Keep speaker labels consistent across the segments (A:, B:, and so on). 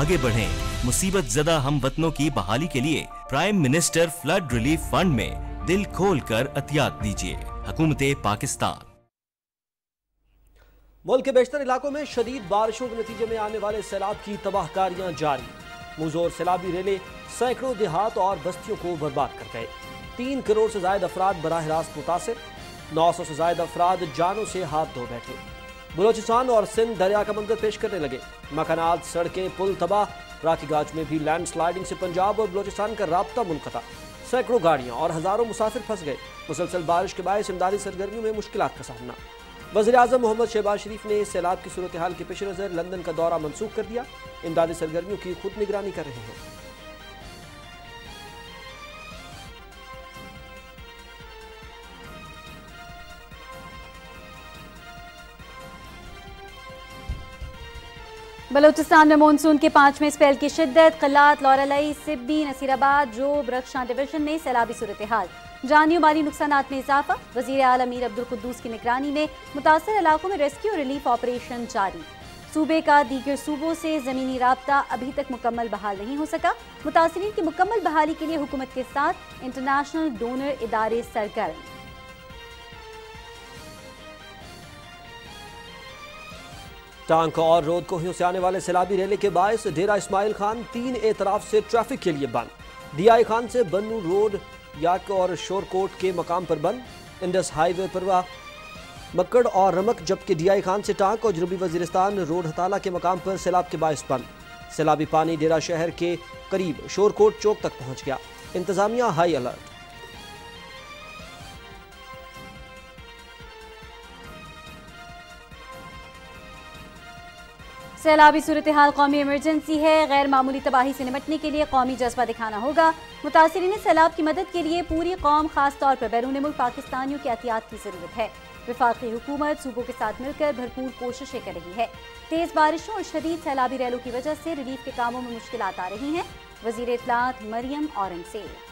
A: आगे बढ़े मुसीबत जदा हम वतनों की बहाली के लिए prime minister flood relief fund में दिल खोल कर एहतियात दीजिए हकूमत पाकिस्तान
B: मुल्क के बेशतर इलाकों में शदीद बारिशों के नतीजे में आने वाले सैलाब की तबाहकारियां जारी मुजोर सैलाबी रेले सैकड़ों देहात और बस्तियों को बर्बाद कर गए तीन करोड़ से जायद अफराद बरह रास्त मुतासर नौ सौ से जायद अफराद जानों से हाथ धो बैठे बलोचिस्तान और सिंध दरिया का मंजर पेश करने लगे मकानात सड़कें पुल तबाह राखीगाज में भी लैंड स्लाइडिंग से पंजाब और बलोचिस्तान का रबता मुनखता सैकड़ों गाड़ियां और हजारों मुसाफिर फंस गए मुसलसल बारिश के बायस इमदादी सरगर्मियों में मुश्किल का सामना वजी अजम मोहम्मद शहबाज शरीफ ने सैलाब की सूरत हाल के पेश नज़र लंदन का दौरा मनसूख कर दिया इमदादी सरगर्मियों की खुद निगरानी कर रहे हैं
C: बलोचिस्तान में मानसून के पांचवें स्पेल की शिद्दत कलात लौरलई सिब्बी नसीराबाद जोब रक्षा डिवीजन में सैलाबी सूरत हाल जानी माली नुकसान में इजाफा वजीर आल अमीर अब्दुल कुद्दूस की निगरानी में मुतासर इलाकों में रेस्क्यू रिलीफ ऑपरेशन जारी सूबे का दीगर सूबों से ज़मीनी रबता अभी तक मुकम्मल बहाल नहीं हो सका मुतासरी की मुकम्मल बहाली के लिए हुकूमत के साथ इंटरनेशनल डोनर इदारे सरगर्म
B: टांक और रोड को ही आने वाले सैलाबी रैली के बायस डेरा इस्माइल खान तीन एतराफ से ट्रैफिक के लिए बंद डीआई खान से बन्नू रोड याक और शोरकोट के मकाम पर बंद इंडस हाईवे पर मक्कड़ और रमक जबकि डीआई खान से टांक और जनूबी वजीरस्तान रोड हताला के मकाम पर सैलाब के बायस बंद सैलाबी पानी डेरा शहर के करीब शोरकोट चौक तक पहुँच गया इंतजामिया हाई अलर्ट
C: सैलाबी सूरत हाल कौमी इमरजेंसी है गैर मामूली तबाही से निपटने के लिए कौमी जज्बा दिखाना होगा ने सैलाब की मदद के लिए पूरी कौम खास तौर पर बैरून मुल्क पाकिस्तानियों के एहतियात की ज़रूरत है विफाक हुकूमत सूबों के साथ मिलकर भरपूर कोशिशें कर रही है तेज़ बारिशों और शदीद सैलाबी रैलों की वजह से रिलीफ के कामों में मुश्किल आ रही हैं वजीर इतलात Maryam Aurangzeb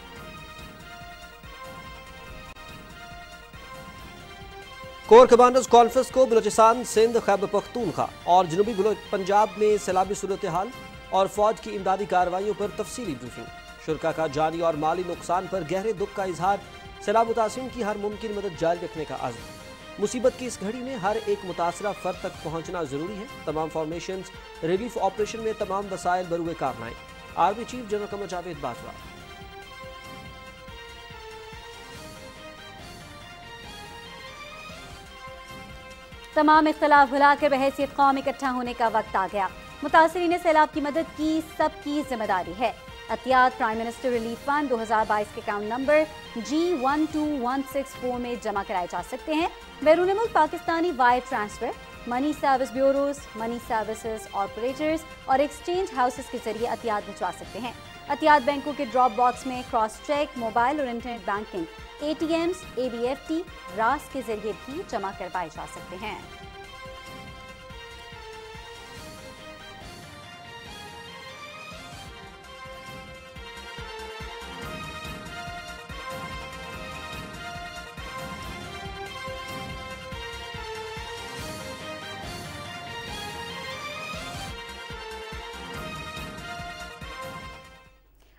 B: corps commanders conference को बलोचिस्तान सिंध खैब पख्तूनखा और जनूबी पंजाब में सैलाबी सूरत हाल और फौज की इमदादी कार्रवाई पर तफसली ब्रीफिंग शुरा का जानी और माली नुकसान पर गहरे दुख का इजहार सैलाब मुतासिम की हर मुमकिन मदद जारी रखने का आज मुसीबत की इस घड़ी में हर एक मुतासरा फर्द तक पहुंचना जरूरी है तमाम फॉर्मेशन रिलीफ ऑपरेशन में तमाम वसायल बरुए कारनाएं army chief general Qamar Javed Bajwa
C: तमाम इख्तलाफ भुलाकर बहसीत कौम इकट्ठा होने का वक्त आ गया मुतासरी ने सैलाब की मदद की सबकी जिम्मेदारी है अतियात प्राइम मिनिस्टर रिलीफ फंड 2022 के account number G one two one six four में जमा कराए जा सकते हैं बैरून मुल्क Pakistani wire transfer money service bureaus money services operators और एक्सचेंज हाउसेस के जरिए अतियात भिजवा सकते हैं अतियात बैंकों के ड्रॉप बॉक्स में क्रॉस चेक मोबाइल और internet banking ATMs ABFT Raast के जरिए भी जमा करवाए जा सकते हैं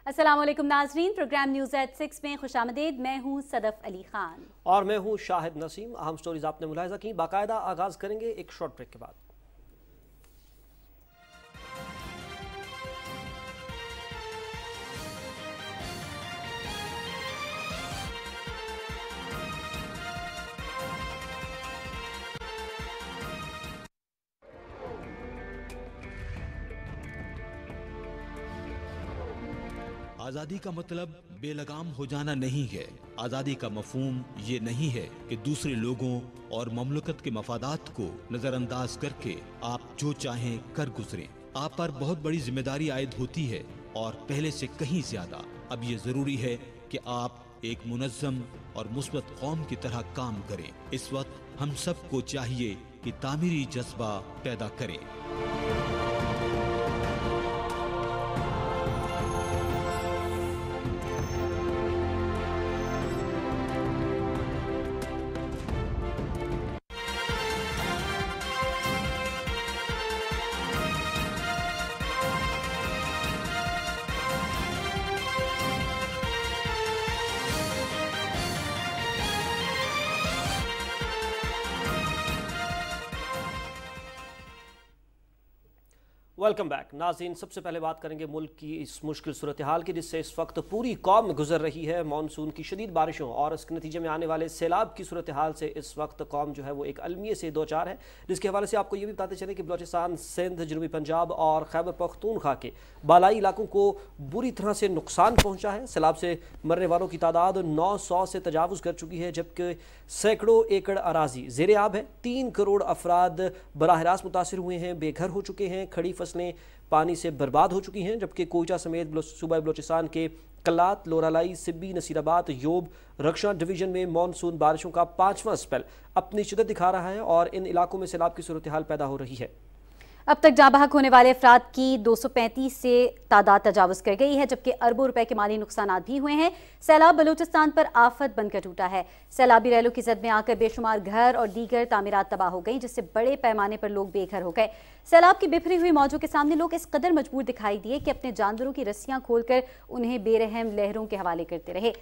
C: असलम नाजरीन प्रोग्राम न्यूज़ एट सिक्स में खुश आमदेद मैं हूँ सदफ अली खान
B: और मैं हूँ शाहिद नसीम अहम स्टोरीज आपने मुलायजा की बाकायदा आगाज़ करेंगे एक शॉर्ट ब्रेक के बाद
A: आज़ादी का मतलब बेलगाम हो जाना नहीं है आज़ादी का मफहम ये नहीं है कि दूसरे लोगों और ममलकत के मफादात को नज़रअंदाज करके आप जो चाहें कर गुजरें आप पर बहुत बड़ी जिम्मेदारी आयद होती है और पहले से कहीं ज़्यादा अब ये ज़रूरी है कि आप एक मुनज़म और मुस्बत कौम की तरह काम करें इस वक्त हम सब को चाहिए कि
D: तामीरी जज्बा पैदा करें
B: वेलकम बैक नाजीन सबसे पहले बात करेंगे मुल्क की इस मुश्किल सूरत हाल की जिससे इस वक्त पूरी कौम गुजर रही है मानसून की शदीद बारिशों और इसके नतीजे में आने वाले सैलाब की सूरत हाल से इस वक्त कौम जो है वो एक अलमिये से दो चार है जिसके हवाले से आपको ये भी बताते चले कि बलोचिस्तान सिंध जनूबी पंजाब और खैबर पख्तूनखा के बालाई इलाकों को बुरी तरह से नुकसान पहुँचा है सैलाब से मरने वालों की तादाद नौ सौ से तजावज़ कर चुकी है जबकि सैकड़ों एकड़ अराजी जेर आब है तीन करोड़ अफराद बरह रास्त मुतासर हुए हैं बेघर हो चुके हैं खड़ी फसल फसलें पानी से बर्बाद हो चुकी हैं जबकि कोयचा समेत सूबा बलोचिस्तान के कलात लोरालाई सिब्बी नसीराबाद योब रक्षा डिवीजन में मानसून बारिशों का पांचवा स्पेल अपनी शिदत दिखा रहा है और इन इलाकों में सैलाब की सूरत हाल पैदा हो रही है
C: अब तक जाबहक होने वाले अफराद की 235 से तादाद तजावज कर गई है जबकि अरबों रुपए के माली नुकसान भी हुए हैं सैलाब बलूचिस्तान पर आफत बनकर टूटा है सैलाबी रैलों की जद में आकर बेशुमार घर और दीगर तामीरत तबाह हो गई जिससे बड़े पैमाने पर लोग बेघर हो गए सैलाब की बिफरी हुई मौजों के सामने लोग इस कदर मजबूर दिखाई दिए कि अपने जानवरों की रस्सियां खोलकर उन्हें बेरहम लहरों के हवाले करते रहे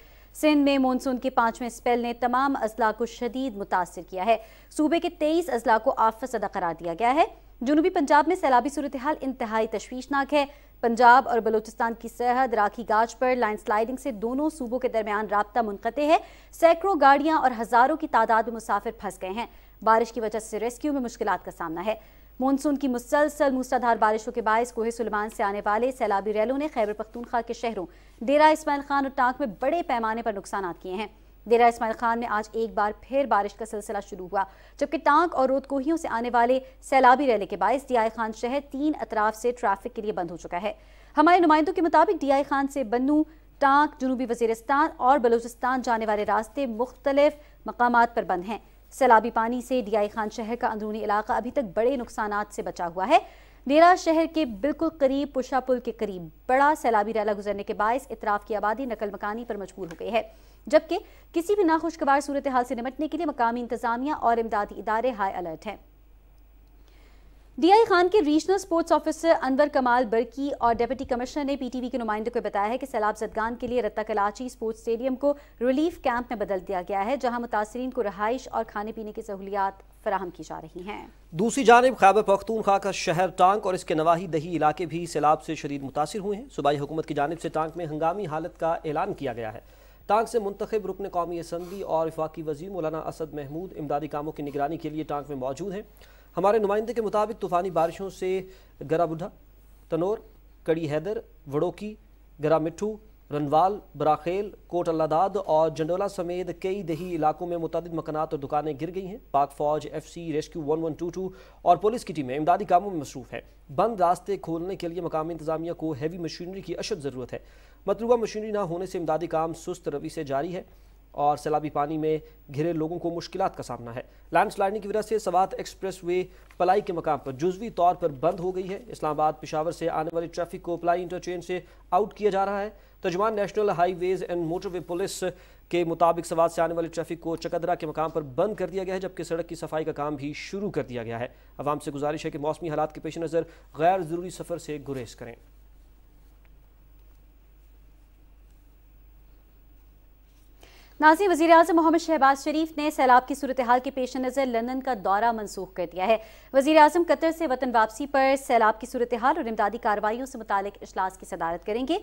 C: सिंध में मानसून के पांचवें स्पेल ने तमाम अजला को शदीद मुतासर किया है सूबे के तेईस अजला को अदा करार दिया गया है जनूबी पंजाब में सैलाबी सूरत हाल इंतहाई तशवीशनाक है पंजाब और बलोचिस्तान की सरहद राखी गाज पर लाइन स्लाइडिंग से दोनों सूबों के दरमियान रबता मुनक़ है सैकड़ों गाड़ियां और हज़ारों की तादाद में मुसाफिर फंस गए हैं बारिश की वजह से रेस्क्यू में मुश्किल का सामना है मानसून की मुसलसल मूसलाधार बारिशों के बायस कोहे सुलेमान से आने वाले सैलाबी रैलों ने खैबर पख्तूनखा के शहरों डेरा इसमाइल खान और टांक में बड़े पैमाने पर नुकसान किए हैं डेरा इसमाइल खान में आज एक बार फिर बारिश का सिलसिला शुरू हुआ जबकि टांक और रोद कोहियों से आने वाले सैलाबी रैली के बायस डीआई खान शहर तीन अतराफ से ट्रैफिक के लिए बंद हो चुका है हमारे नुमाइंदों के मुताबिक डीआई खान से बन्नू टांक जनूबी वजीरस्तान और बलूचिस्तान जाने वाले रास्ते मुख्तलिफ मकाम पर बंद हैं सैलाबी पानी से डीआई खान शहर का अंदरूनी इलाका अभी तक बड़े नुकसान से बचा हुआ है डेरा शहर के बिल्कुल करीब पुशा पुल के करीब बड़ा सैलाबी रैला गुजरने के बायस इतराफ की आबादी नकल मकानी पर मजबूर हो गई है जबकि किसी भी नाखुशगवार सूरत हाल से निपटने के लिए मकामी इंतजामिया और इमदादी इदारे हाई अलर्ट हैं डीआई खान Khan regional sports officer Anwar कमाल बर्की और डिप्टी कमिश्नर ने पीटीवी के नुमाइंदे को बताया है कि सैलाब जदगान के लिए रत्ता कलाची स्पोर्ट्स स्टेडियम को रिलीफ कैंप में बदल दिया गया है जहां मुतासरीन को रहाइश और खाने पीने की सहूलियात फराहम की जा रही हैं
B: दूसरी जानब खैबर पख्तूनखा का शहर टांग और इसके नवाही दही इलाके भी सैलाब से शदीद मुतासर हुए हैं सूबाई हुकूमत की जानब से टांग में हंगामी हालत का ऐलान किया गया है टांग से मुंतब रुकन कौमी असम्बली और वफाकी वजी मौलाना असद महमूद इमदादी कामों की निगरानी के लिए टांग में मौजूद हैं हमारे नुमाइंदे के मुताबिक तूफ़ानी बारिशों से गरा बुढ़ा तनोर कड़ी हैदर वड़ोकी गरा मिट्ठू रनवाल बराखेल कोट अल्लादाद और जंडोला समेत कई दही इलाकों में मुतद मकानात और दुकानें गिर गई हैं पाक फौज F C rescue one one two two और पुलिस की टीमें इमदादी कामों में मसरूफ़ है बंद रास्ते खोलने के लिए मकामी इंतजामिया को हैवी मशीनरी की अशद ज़रूरत है मतलूबा मशीनरी ना होने से इमदादी काम सुस्त रवि से जारी है और सैलाबी पानी में घिरे लोगों को मुश्किल का सामना है लैंडस्लाइडिंग की वजह से सवात एक्सप्रेस वे पलाई के मकाम पर जुजवी तौर पर बंद हो गई है इस्लामाबाद पिशावर से आने वाली ट्रैफिक को पलाई इंटरचेंज से आउट किया जा रहा है तर्जमान national highways and motorway police के मुताबिक सवात से आने वाली ट्रैफिक को चकदरा के मकाम पर बंद कर दिया गया है जबकि सड़क की सफाई का काम भी शुरू कर दिया गया है आवाम से गुजारिश है कि मौसमी हालात के पेश नज़र गैर ज़रूरी सफ़र से गुरेज करें
C: नाजी वजी अजम मोहम्मद शहबाज शरीफ ने सैलाब की सूरत हाल के पेश नज़र लंदन का दौरा मनसूख कर दिया है वजी अजम कतर से वतन वापसी पर सैलाब की सूरत हाल और इमदादी कार्रवाई से मुतल अजलास की सदारत करेंगे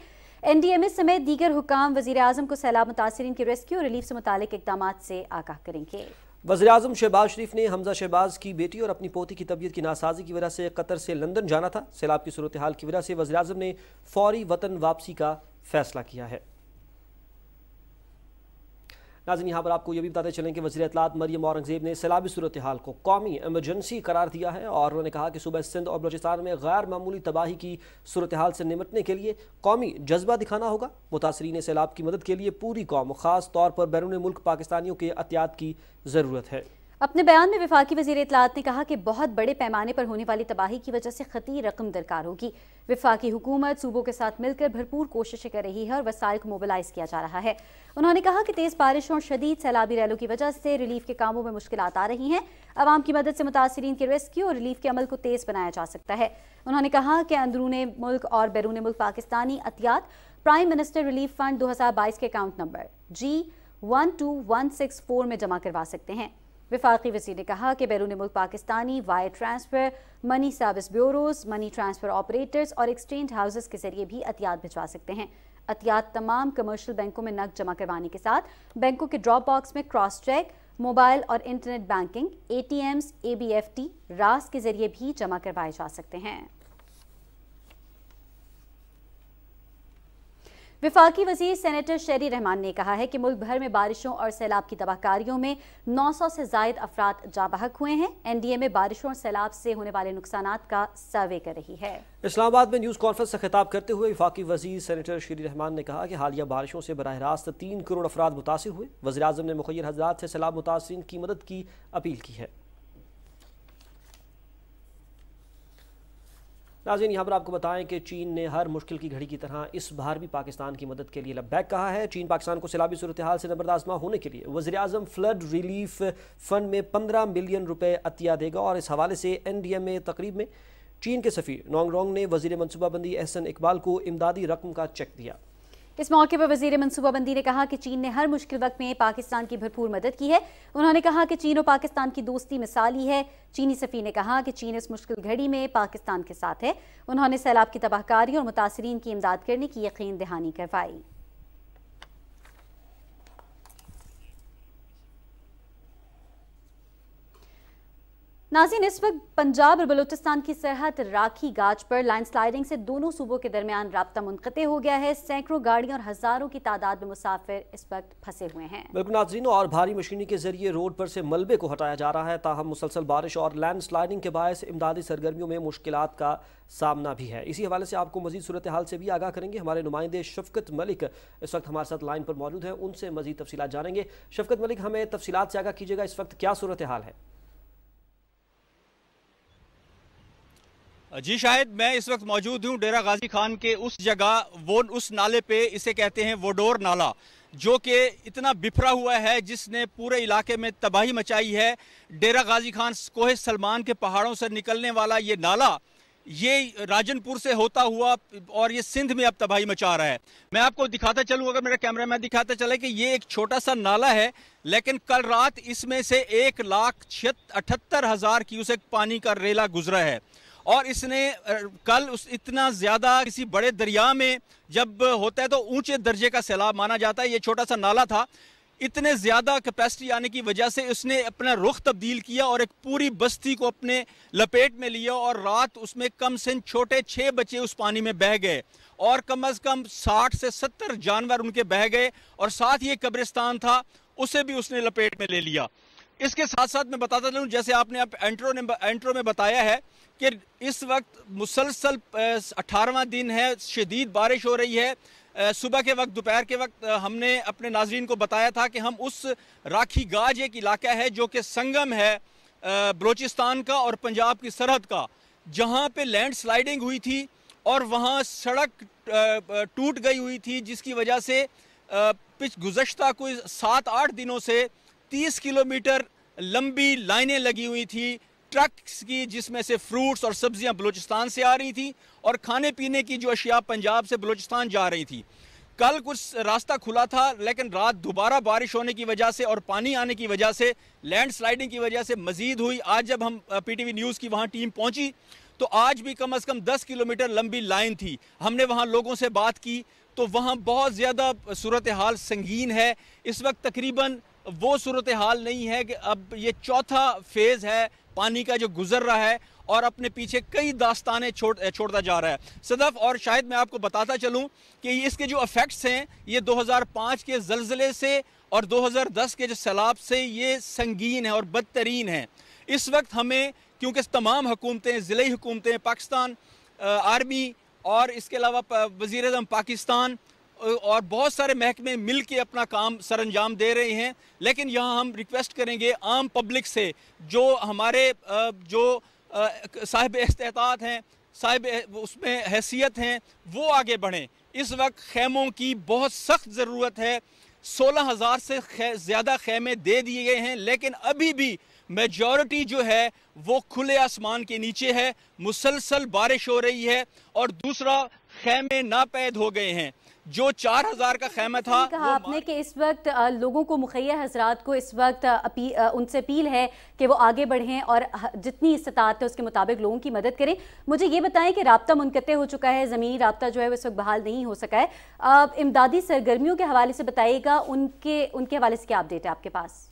C: एन डी एम एस समेत दीगर हुकाम वजी अजम को सैलाब मुतासरी के रेस्क्यू और रिलीफ से मुतल इकदाम से आगाह करेंगे
B: वजी अजम शहबाज शरीफ ने हमजा शहबाज की बेटी और अपनी पोती की तबीयत की नासाजी की वजह से कतर से लंदन जाना था सैलाब की सूरत हाल की वजह से वजी अजम ने फौरी वतन वापसी का फैसला किया है नाजन यहाँ पर आपको यह भी बताते चलें कि वजी अतलात मरियम औरंगजेब ने सैलाबी सूरत हाल को कौमी एमरजेंसी करार दिया है और उन्होंने कहा कि सुबह सिंध और बलोचिस्तान में गैर मामूली तबाही की सूरत हाल से निमटने के लिए कौमी जज्बा दिखाना होगा मुतासरीन सैलाब की मदद के लिए पूरी कौम खास तौर पर बैरून मुल्क पाकिस्तानियों के एहतियात की ज़रूरत है
C: अपने बयान में विफाक वजी इतलात ने कहा कि बहुत बड़े पैमाने पर होने वाली तबाही की वजह से खती रकम दरकार होगी विफाकी हुकूमत सूबों के साथ मिलकर भरपूर कोशिशें कर रही है और वसायल को मोबालाइज किया जा रहा है उन्होंने कहा कि तेज़ बारिश और शदीद सैलाबी रैलों की वजह से रिलीफ के कामों में मुश्किल आ रही हैं आवाम की मदद से मुतासरी के रेस्क्यू और रिलीफ के अमल को तेज़ बनाया जा सकता है उन्होंने कहा कि अंदरून मुल्क और बैरून मुल्क पाकिस्तानी अतियात प्राइम मिनिस्टर रिलीफ फंड दो के अकाउंट नंबर जी वन में जमा करवा सकते हैं विफाकी वजीर ने कहा कि बैरून मुल्क Pakistani wire transfer money service bureaus money transfer operators और एक्सचेंज हाउसेस के जरिए भी अतियात भिजवा सकते हैं अतियात तमाम कमर्शियल बैंकों में नकद जमा करवाने के साथ बैंकों के ड्रॉप बॉक्स में क्रॉस चेक मोबाइल और internet banking A T Ms A B F T Raast के जरिए भी जमा करवाए जा सकते हैं विफाकी वजीर सेनेटर शेरी रहमान ने कहा है कि मुल्क भर में बारिशों और सैलाब की तबाहकारियों में 900 से जायद अफराद जाबहक हुए हैं एनडीए में बारिशों और सैलाब से होने वाले नुकसान का सर्वे कर रही है
B: इस्लामाबाद में न्यूज़ कॉन्फ्रेंस से खिताब करते हुए विफाकी वजीर सेनेटर शेरी रहमान ने कहा कि हालिया बारिशों से बरह रास्त तीन करोड़ अफराद मुतासर हुए वजी अजम ने मुखर हजरात से सैलाब मुतासरी की मदद की अपील की है नाजिन यहाँ पर आपको बताएं कि चीन ने हर मुश्किल की घड़ी की तरह इस बार भी पाकिस्तान की मदद के लिए लबैक कहा है चीन पाकिस्तान को सैलाबी सूरत हाल से नबरदाजमा होने के लिए वजी अजम फ्लड रिलीफ फंड में पंद्रह मिलियन रुपये अतिया देगा और इस हवाले से एन डी एम ए तकरीब में चीन के सफ़ी नोंग रोंग ने वजीर मनसूबाबंदी एहसन इकबाल को इमदादी रकम का चेक दिया
C: इस मौके पर वजीर मनसूबाबंदी ने कहा कि चीन ने हर मुश्किल वक्त में पाकिस्तान की भरपूर मदद की है उन्होंने कहा कि चीन और पाकिस्तान की दोस्ती मिसाली है चीनी सफ़ी ने कहा कि चीन इस मुश्किल घड़ी में पाकिस्तान के साथ है उन्होंने सैलाब की तबाहकारी और मुतासरीन की इमदाद करने की यकीन दहानी करवाई नाजीन इस वक्त पंजाब और बलूचिस्तान की सरहद राखी गाज पर लाइन स्लाइडिंग से दोनों सूबों के दरमियान रबता मुनक़ हो गया है सैकड़ों गाड़ियों और हज़ारों की तादाद में मुसाफिर इस वक्त फंसे हुए हैं
B: बिल्कुल नाजीन और भारी मशीनी के जरिए रोड पर से मलबे को हटाया जा रहा है ताहम मुसलसल बारिश और लैंड स्लाइडिंग के बायस इमदादी सरगर्मियों में मुश्किल का सामना भी है इसी हवाले से आपको मजीद सूरत हाल से भी आगाह करेंगे हमारे नुमाइंदे शफकत मलिक इस वक्त हमारे साथ लाइन पर मौजूद है उनसे मजीद तफसीत जानेंगे शफकत मलिक हमें तफसीत से आगा कीजिएगा इस वक्त क्या सूरत हाल है जी
A: शायद मैं इस वक्त मौजूद हूँ डेरा गाजी
B: खान के उस
A: जगह वो उस नाले पे इसे कहते हैं वोडोर नाला जो कि इतना बिफरा हुआ है जिसने पूरे इलाके में तबाही मचाई है डेरा गाजी खान कोहे सलमान के पहाड़ों से निकलने वाला ये नाला ये राजनपुर से होता हुआ और ये सिंध में अब तबाही मचा रहा है मैं आपको दिखाता चलूँ अगर मेरा कैमरा मैन दिखाता चले कि ये एक छोटा सा नाला है लेकिन कल रात इसमें से एक लाख छिहत्तर अठहत्तर हज़ार क्यूसेक पानी का रेला गुजरा है और इसने कल उस इतना ज़्यादा किसी बड़े दरिया में जब होता है तो ऊंचे दर्जे का सैलाब माना जाता है ये छोटा सा नाला था इतने ज़्यादा कैपेसिटी आने की वजह से उसने अपना रुख तब्दील किया और एक पूरी बस्ती को अपने लपेट में लिया और रात उसमें कम से छोटे छः बच्चे उस पानी में बह गए और कम अज़ कम साठ से सत्तर जानवर उनके बह गए और साथ ही एक कब्रिस्तान था उसे भी उसने लपेट में ले लिया इसके साथ साथ मैं बताता चलूँ जैसे आपने आप एंट्रो ने एंट्रो में बताया है कि इस वक्त मुसलसल अठारहवा दिन है शदीद बारिश हो रही है सुबह के वक्त दोपहर के वक्त हमने अपने नाजरीन को बताया था कि हम उस राखी गाज एक इलाका है जो कि संगम है बलोचिस्तान का और पंजाब की सरहद का जहाँ पर लैंड स्लाइडिंग हुई थी और वहाँ सड़क टूट गई हुई थी जिसकी वजह से पिछ गुजशत कोई सात आठ दिनों से 30 किलोमीटर लंबी लाइनें लगी हुई थी ट्रक्स की जिसमें से फ्रूट्स और सब्जियां बलूचिस्तान से आ रही थी और खाने पीने की जो अशिया पंजाब से बलूचिस्तान जा रही थी कल कुछ रास्ता खुला था लेकिन रात दोबारा बारिश होने की वजह से और पानी आने की वजह से लैंड स्लाइडिंग की वजह से मजीद हुई आज जब हम पीटीवी न्यूज़ की वहाँ टीम पहुँची तो आज भी कम अज़ कम दस किलोमीटर लंबी लाइन थी हमने वहाँ लोगों से बात की तो वहाँ बहुत ज़्यादा सूरत हाल संगीन है इस वक्त तकरीबन वो सूरत हाल नहीं है कि अब ये चौथा फेज़ है पानी का जो गुजर रहा है और अपने पीछे कई दास्तानें छोड़ छोड़ता जा रहा है सदफ और शायद मैं आपको बताता चलूं कि इसके जो अफेक्ट्स हैं ये 2005 के जल्जले से और 2010 के जो सैलाब से ये संगीन है और बदतरीन है इस वक्त हमें क्योंकि तमाम हुकूमतें ज़िली हुकूमतें पाकिस्तान आर्मी और इसके अलावा वज़ी अजम पाकिस्तान और बहुत सारे महकमे मिल के अपना काम सर अंजाम दे रहे हैं लेकिन यहाँ हम रिक्वेस्ट करेंगे आम पब्लिक से जो हमारे जो साहिब अहतात हैं साहिब उसमें हैसियत हैं वो आगे बढ़ें इस वक्त खेमों की बहुत सख्त ज़रूरत है सोलह हज़ार से खे, ज़्यादा खेमे दे दिए गए हैं लेकिन अभी भी मेजॉरिटी जो है वो खुले आसमान के नीचे है मुसलसल बारिश हो रही है और दूसरा खैमे नापैद हो गए हैं जो चार हजार का खेमा था कहा आपने
C: कि इस वक्त लोगों को मुखिया हजरात को इस वक्त उनसे अपील है कि वो आगे बढ़ें और जितनी इस्तात है उसके मुताबिक लोगों की मदद करें मुझे ये बताएं कि रबता मुनक़ हो चुका है ज़मीनी रबता जो है वो इस वक्त बहाल नहीं हो सका है आप इमदादी सरगर्मियों के हवाले से बताइएगा उनके उनके हवाले से क्या अपडेट है आपके पास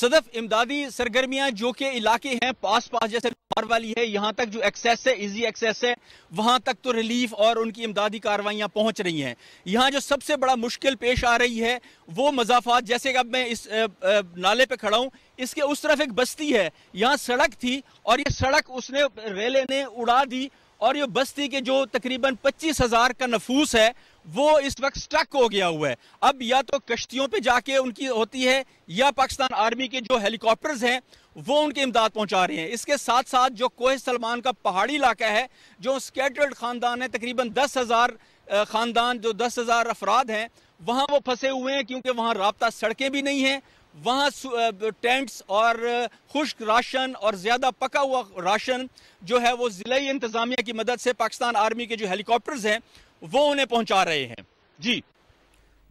A: सदफ इमदादी सरगर्मियां जो के इलाके हैं पास पास जैसे वाली है यहाँ तक जो एक्सेस है इजी एक्सेस है वहां तक तो रिलीफ और उनकी इमदादी कार्रवाइयां पहुंच रही हैं यहाँ जो सबसे बड़ा मुश्किल पेश आ रही है वो मजाफात जैसे कि अब मैं इस नाले पे खड़ा हूँ इसके उस तरफ एक बस्ती है यहाँ सड़क थी और ये सड़क उसने रेले ने उड़ा दी और ये बस्ती के जो तकरीबन पच्चीस हज़ार का नफूस है वो इस वक्त स्टक हो गया हुआ है अब या तो कश्तियों पे जाके उनकी होती है या पाकिस्तान आर्मी के जो हेलीकॉप्टर्स हैं वो उनके इमदाद पहुंचा रहे हैं इसके साथ साथ जो कोह सलमान का पहाड़ी इलाका है जो स्केटर्ड ख़ानदान है तकरीबन दस हज़ार ख़ानदान जो दस हज़ार अफराद हैं वहां वो फंसे हुए हैं क्योंकि वहां रबता सड़कें भी नहीं हैं वहाँ टेंट्स और खुश्क राशन और ज़्यादा पका हुआ राशन जो है वो ज़िले इंतज़ामिया की मदद से
B: पाकिस्तान आर्मी के जो हेलीकॉप्टर्स हैं वो उन्हें पहुंचा रहे हैं जी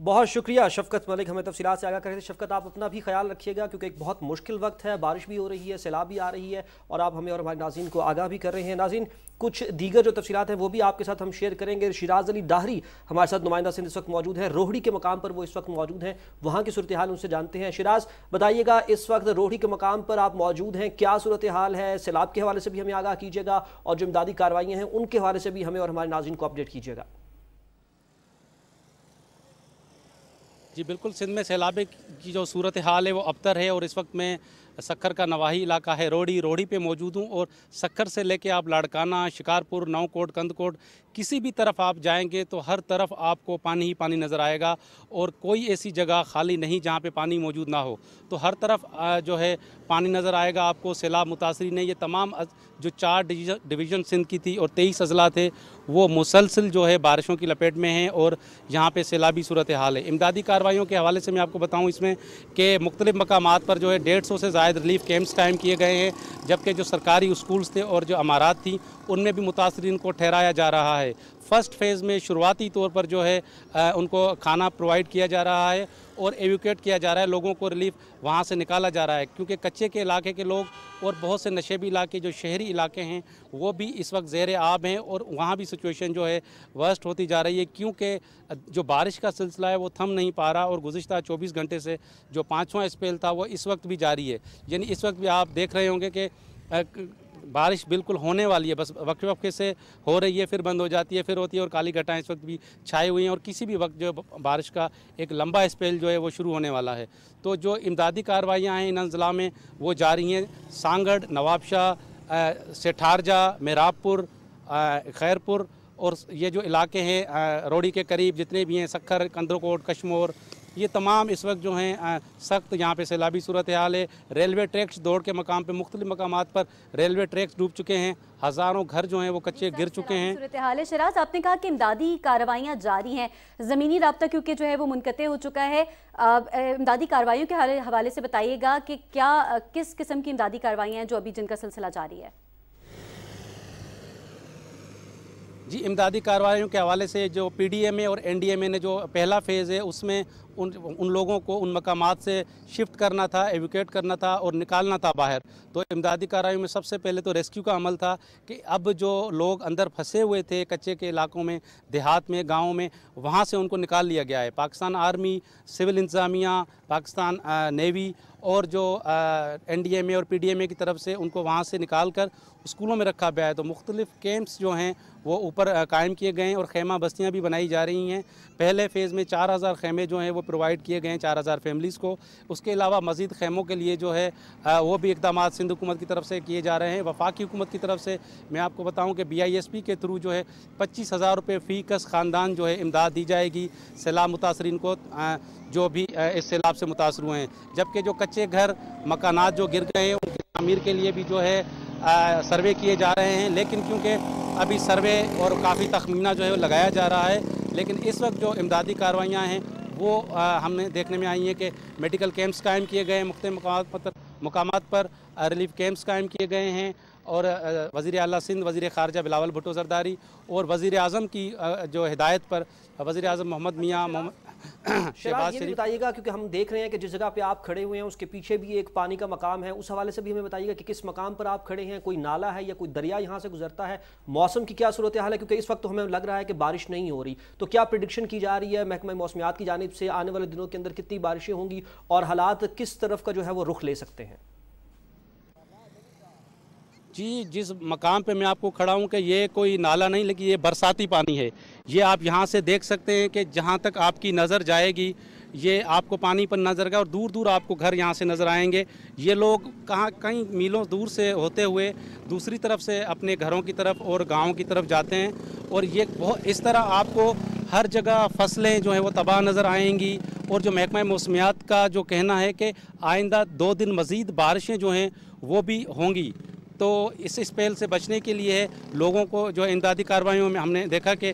B: बहुत शुक्रिया शफकत मलिक हमें तफसीत से आगा कर रहे थे शफकत आप अपना भी ख्याल रखिएगा क्योंकि एक बहुत मुश्किल वक्त है बारिश भी हो रही है सैलाब भी आ रही है और आप हमें और हमारे नाजीन को आगाह भी कर रहे हैं नाजीन कुछ दीगर जो तफसीत हैं वो भी आपके साथ हम शेयर करेंगे शिराज अली दाहरी हमारे साथ नुमाइंदा सिंध इस वक्त मौजूद है रोहड़ी के मकाम पर वो इस वक्त मौजूद हैं वहाँ की सूरत हाल उनसे जानते हैं शिराज बताइएगा इस वक्त रोहड़ी के मकाम पर आप मौजूद हैं क्या सूरत हाल है सैलाब के हवाले से भी हमें आगाह कीजिएगा और जो इमदादी कार्रवाइयाँ हैं उनके हवाले से भी हमें और हमारे नाजीन को अपडेट कीजिएगा
E: जी बिल्कुल सिंध में सैलाब की जो सूरत हाल है वो अबतर है और इस वक्त मैं सक्खर का नवाही इलाका है रोड़ी रोड़ी पे मौजूद हूँ और सखर से लेके आप लाड़काना शिकारपुर नौकोट कंदकोट किसी भी तरफ आप जाएंगे तो हर तरफ आपको पानी ही पानी नज़र आएगा और कोई ऐसी जगह खाली नहीं जहाँ पे पानी मौजूद ना हो तो हर तरफ जो है पानी नज़र आएगा आपको सैलाब मुतासरी ने ये तमाम जो चार डिवीज़न सिंध की थी और तेईस अजला थे वो मुसलसल जो है बारिशों की लपेट में हैं और यहाँ पे सैलाबी सूरत हाल है इमदादी कार्रवाइयों के हवाले से मैं आपको बताऊँ इसमें कि मुख्तलिफ़ मकाम पर जो है डेढ़ सौ से ज़ायद रिलीफ कैंप्स कायम किए गए हैं जबकि जो सरकारी स्कूल्स थे और जो अमारात थी उनमें भी मुतासरी को ठहराया जा रहा है फर्स्ट फेज़ में शुरुआती तौर पर जो है आ, उनको खाना प्रोवाइड किया जा रहा है और एवोकेट किया जा रहा है लोगों को रिलीफ वहाँ से निकाला जा रहा है क्योंकि कच्चे के इलाके के लोग और बहुत से नशेबी इलाके जो शहरी इलाके हैं वो भी इस वक्त जेर आब हैं और वहाँ भी सिचुएशन जो है वर्स्ट होती जा रही है क्योंकि जो बारिश का सिलसिला है वो थम नहीं पा रहा और गुजशत चौबीस घंटे से जो पाँचवा स्पेल था वो इस वक्त भी जारी है यानी इस वक्त भी आप देख रहे होंगे कि बारिश बिल्कुल होने वाली है बस वक्त वक्त से हो रही है फिर बंद हो जाती है फिर होती है और काली घटाएँ इस वक्त भी छाई हुई हैं और किसी भी वक्त जो बारिश का एक लंबा स्पेल जो है वो शुरू होने वाला है तो जो इमदादी कार्रवाइयाँ हैं इन ज़िला में वो जारी हैं सांगढ़ नवाबशाह सेठारजा मेरापुर खैरपुर और ये जो इलाके हैं रोड़ी के करीब जितने भी हैं सखर कंद्रकोट कश्मोर ये तमाम इस वक्त जो हैं सख्त यहाँ पे सैलाबी सूरत हाल है रेलवे ट्रैक्स दौड़ के मकाम पे मुख्तलि मकाम पर रेलवे ट्रैक्स डूब चुके हैं हज़ारों घर जो हैं वो कच्चे गिर चुके हैं
C: सूरत हाल है शराज आपने कहा कि इमदादी कार्रवाइयाँ जारी हैं ज़मीनी रबता क्योंकि जो है वो मुनक़ हो चुका है इमदादी कार्रवाइयों के हवाले से बताइएगा कि क्या किस किस्म की इमदादी कार्रवाइयाँ हैं जो अभी जिनका सिलसिला जारी है
E: जी इमदादी कार्रवाइयों के हवाले से जो पी डी एम ए और एन डी एम ए ने जो पहला फ़ेज़ है उसमें उन उन लोगों को उन मकाम से शिफ्ट करना था एवोकेट करना था और निकालना था बाहर तो इमदादी कार्रवाई में सबसे पहले तो रेस्क्यू का अमल था कि अब जो लोग अंदर फंसे हुए थे कच्चे के इलाकों में देहात में गाँव में वहाँ से उनको निकाल लिया गया है पाकिस्तान आर्मी सिविल इंतज़ामिया पाकिस्तान नेवी और जो एन डी एम ए और पी डी एम ए की तरफ से उनको वहाँ से निकाल कर स्कूलों में रखा गया है तो मुख्तलिफ़ कैंप्स जो हैं वो ऊपर कायम किए गए हैं और खेमा बस्तियाँ भी बनाई जा रही हैं पहले फ़ेज़ में चार हज़ार खेमे जो हैं वो प्रोवाइड किए गए हैं चार हज़ार फैमिलीज़ को उसके अलावा मज़ीद खेमों के लिए जो है वो भी इकदाम सिंध हुकूमत की तरफ से किए जा रहे हैं वफाकी हुकूमत की तरफ से मैं आपको बताऊँ कि बी आई एस पी के थ्रू जो है पच्चीस हज़ार रुपये फ़ी कस ख़ानदान जो है इमदाद दी जाएगी सैलाब मुतासरीन को जो भी इस सैलाब से मुतासर हुए हैं जबकि जो कच्चे कच्चे घर मकानात जो गिर गए हैं उनकी तमीर के लिए भी जो है आ, सर्वे किए जा रहे हैं लेकिन क्योंकि अभी सर्वे और काफ़ी तखमीना जो है वो लगाया जा रहा है लेकिन इस वक्त जो इमदादी कार्रवाइयाँ हैं वो आ, हमने देखने में आई हैं कि मेडिकल कैंप्स कायम किए गए हैं मुख्त मकाम पर रिलीफ कैंप्स कायम किए गए हैं और वज़ी अला सिंध वज़ी ख़ारजा बिलावल भुटो जरदारी और वज़ी अजम की जो हिदायत पर वज़ी अजम मोहम्मद मियाँ बताइएगा
B: क्योंकि हम देख रहे हैं कि जिस जगह पे आप खड़े हुए हैं उसके पीछे भी एक पानी का मकाम है उस हवाले से भी हमें बताइएगा कि किस मकाम पर आप खड़े हैं कोई नाला है या कोई दरिया यहाँ से गुजरता है मौसम की क्या सूरत हाल है क्योंकि इस वक्त तो हमें लग रहा है कि बारिश नहीं हो रही तो क्या प्रडिक्शन की जा रही है महकमा मौसमियात की जानब से आने वाले दिनों के अंदर कितनी बारिशें होंगी और हालात किस तरफ का जो है वो रुख ले सकते हैं
E: जी जिस मकाम पे मैं आपको खड़ा हूँ कि ये कोई नाला नहीं लेकिन ये बरसाती पानी है ये आप यहाँ से देख सकते हैं कि जहाँ तक आपकी नज़र जाएगी ये आपको पानी पर नजर आएगा और दूर दूर आपको घर यहाँ से नज़र आएंगे ये लोग कहाँ कहीं मीलों दूर से होते हुए दूसरी तरफ से अपने घरों की तरफ और गाँव की तरफ जाते हैं और ये बहुत इस तरह आपको हर जगह फसलें जो हैं वो तबाह नज़र आएंगी और जो महकमा मौसमियात का जो कहना है कि आइंदा दो दिन मज़ीद बारिशें जो हैं वो भी होंगी तो इस स्पेल से बचने के लिए लोगों को जो इमदादी कार्रवाइयों में हमने देखा कि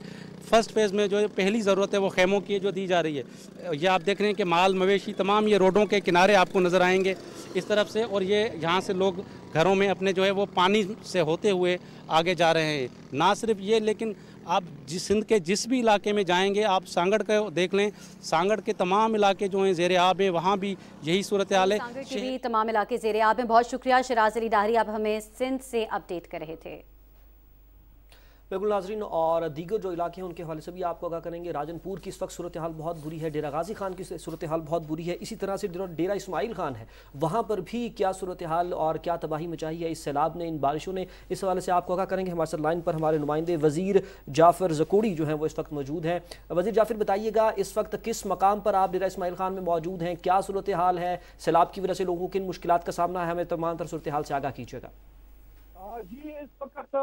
E: फर्स्ट फेज़ में जो पहली ज़रूरत है वो खेमों की जो दी जा रही है ये आप देख रहे हैं कि माल मवेशी तमाम ये रोडों के किनारे आपको नज़र आएंगे इस तरफ से और ये यहाँ से लोग घरों में अपने जो है वो पानी से होते हुए आगे जा रहे हैं ना सिर्फ ये लेकिन आप जिस सिंध के जिस भी इलाके में जाएंगे आप सांगड़ का देख लें सांगड़ के तमाम इलाके जो हैं जेर आब हैं वहाँ भी यही सूरत हाल
C: है तमाम इलाके जेर आब हैं बहुत शुक्रिया शराज अली डाहरी आप हमें सिंध से अपडेट कर रहे थे बिल्कुल
B: नाजरीन और दीगर जो इलाके हैं उनके हवाले से भी आपको आगा करेंगे राजनपुर की इस वक्त सूरत हाल बहुत बुरी है डेरा गाजी खान की सूरत हाल बहुत बुरी है इसी तरह से डेरा इसमाइल खान है वहाँ पर भी क्या सूरत हाल और क्या तबाही मचाई है इस सैलाब ने इन बारिशों ने इस हवाले से आपको आगा करेंगे हमारे साथ लाइन पर हमारे नुमाइंदे वजीर जाफर जकोड़ी जो है वो इस वक्त मौजूद हैं वजीर जाफिर बताइएगा इस वक्त किस मकाम पर आप डेरा इसमाइल खान में मौजूद हैं क्या सूरत हाल है सैलाब की वजह से लोगों को किन मुश्किल का सामना है हमें तमाम तरह सूरत हाल से आगा कीजिएगा
F: जी इस वक्त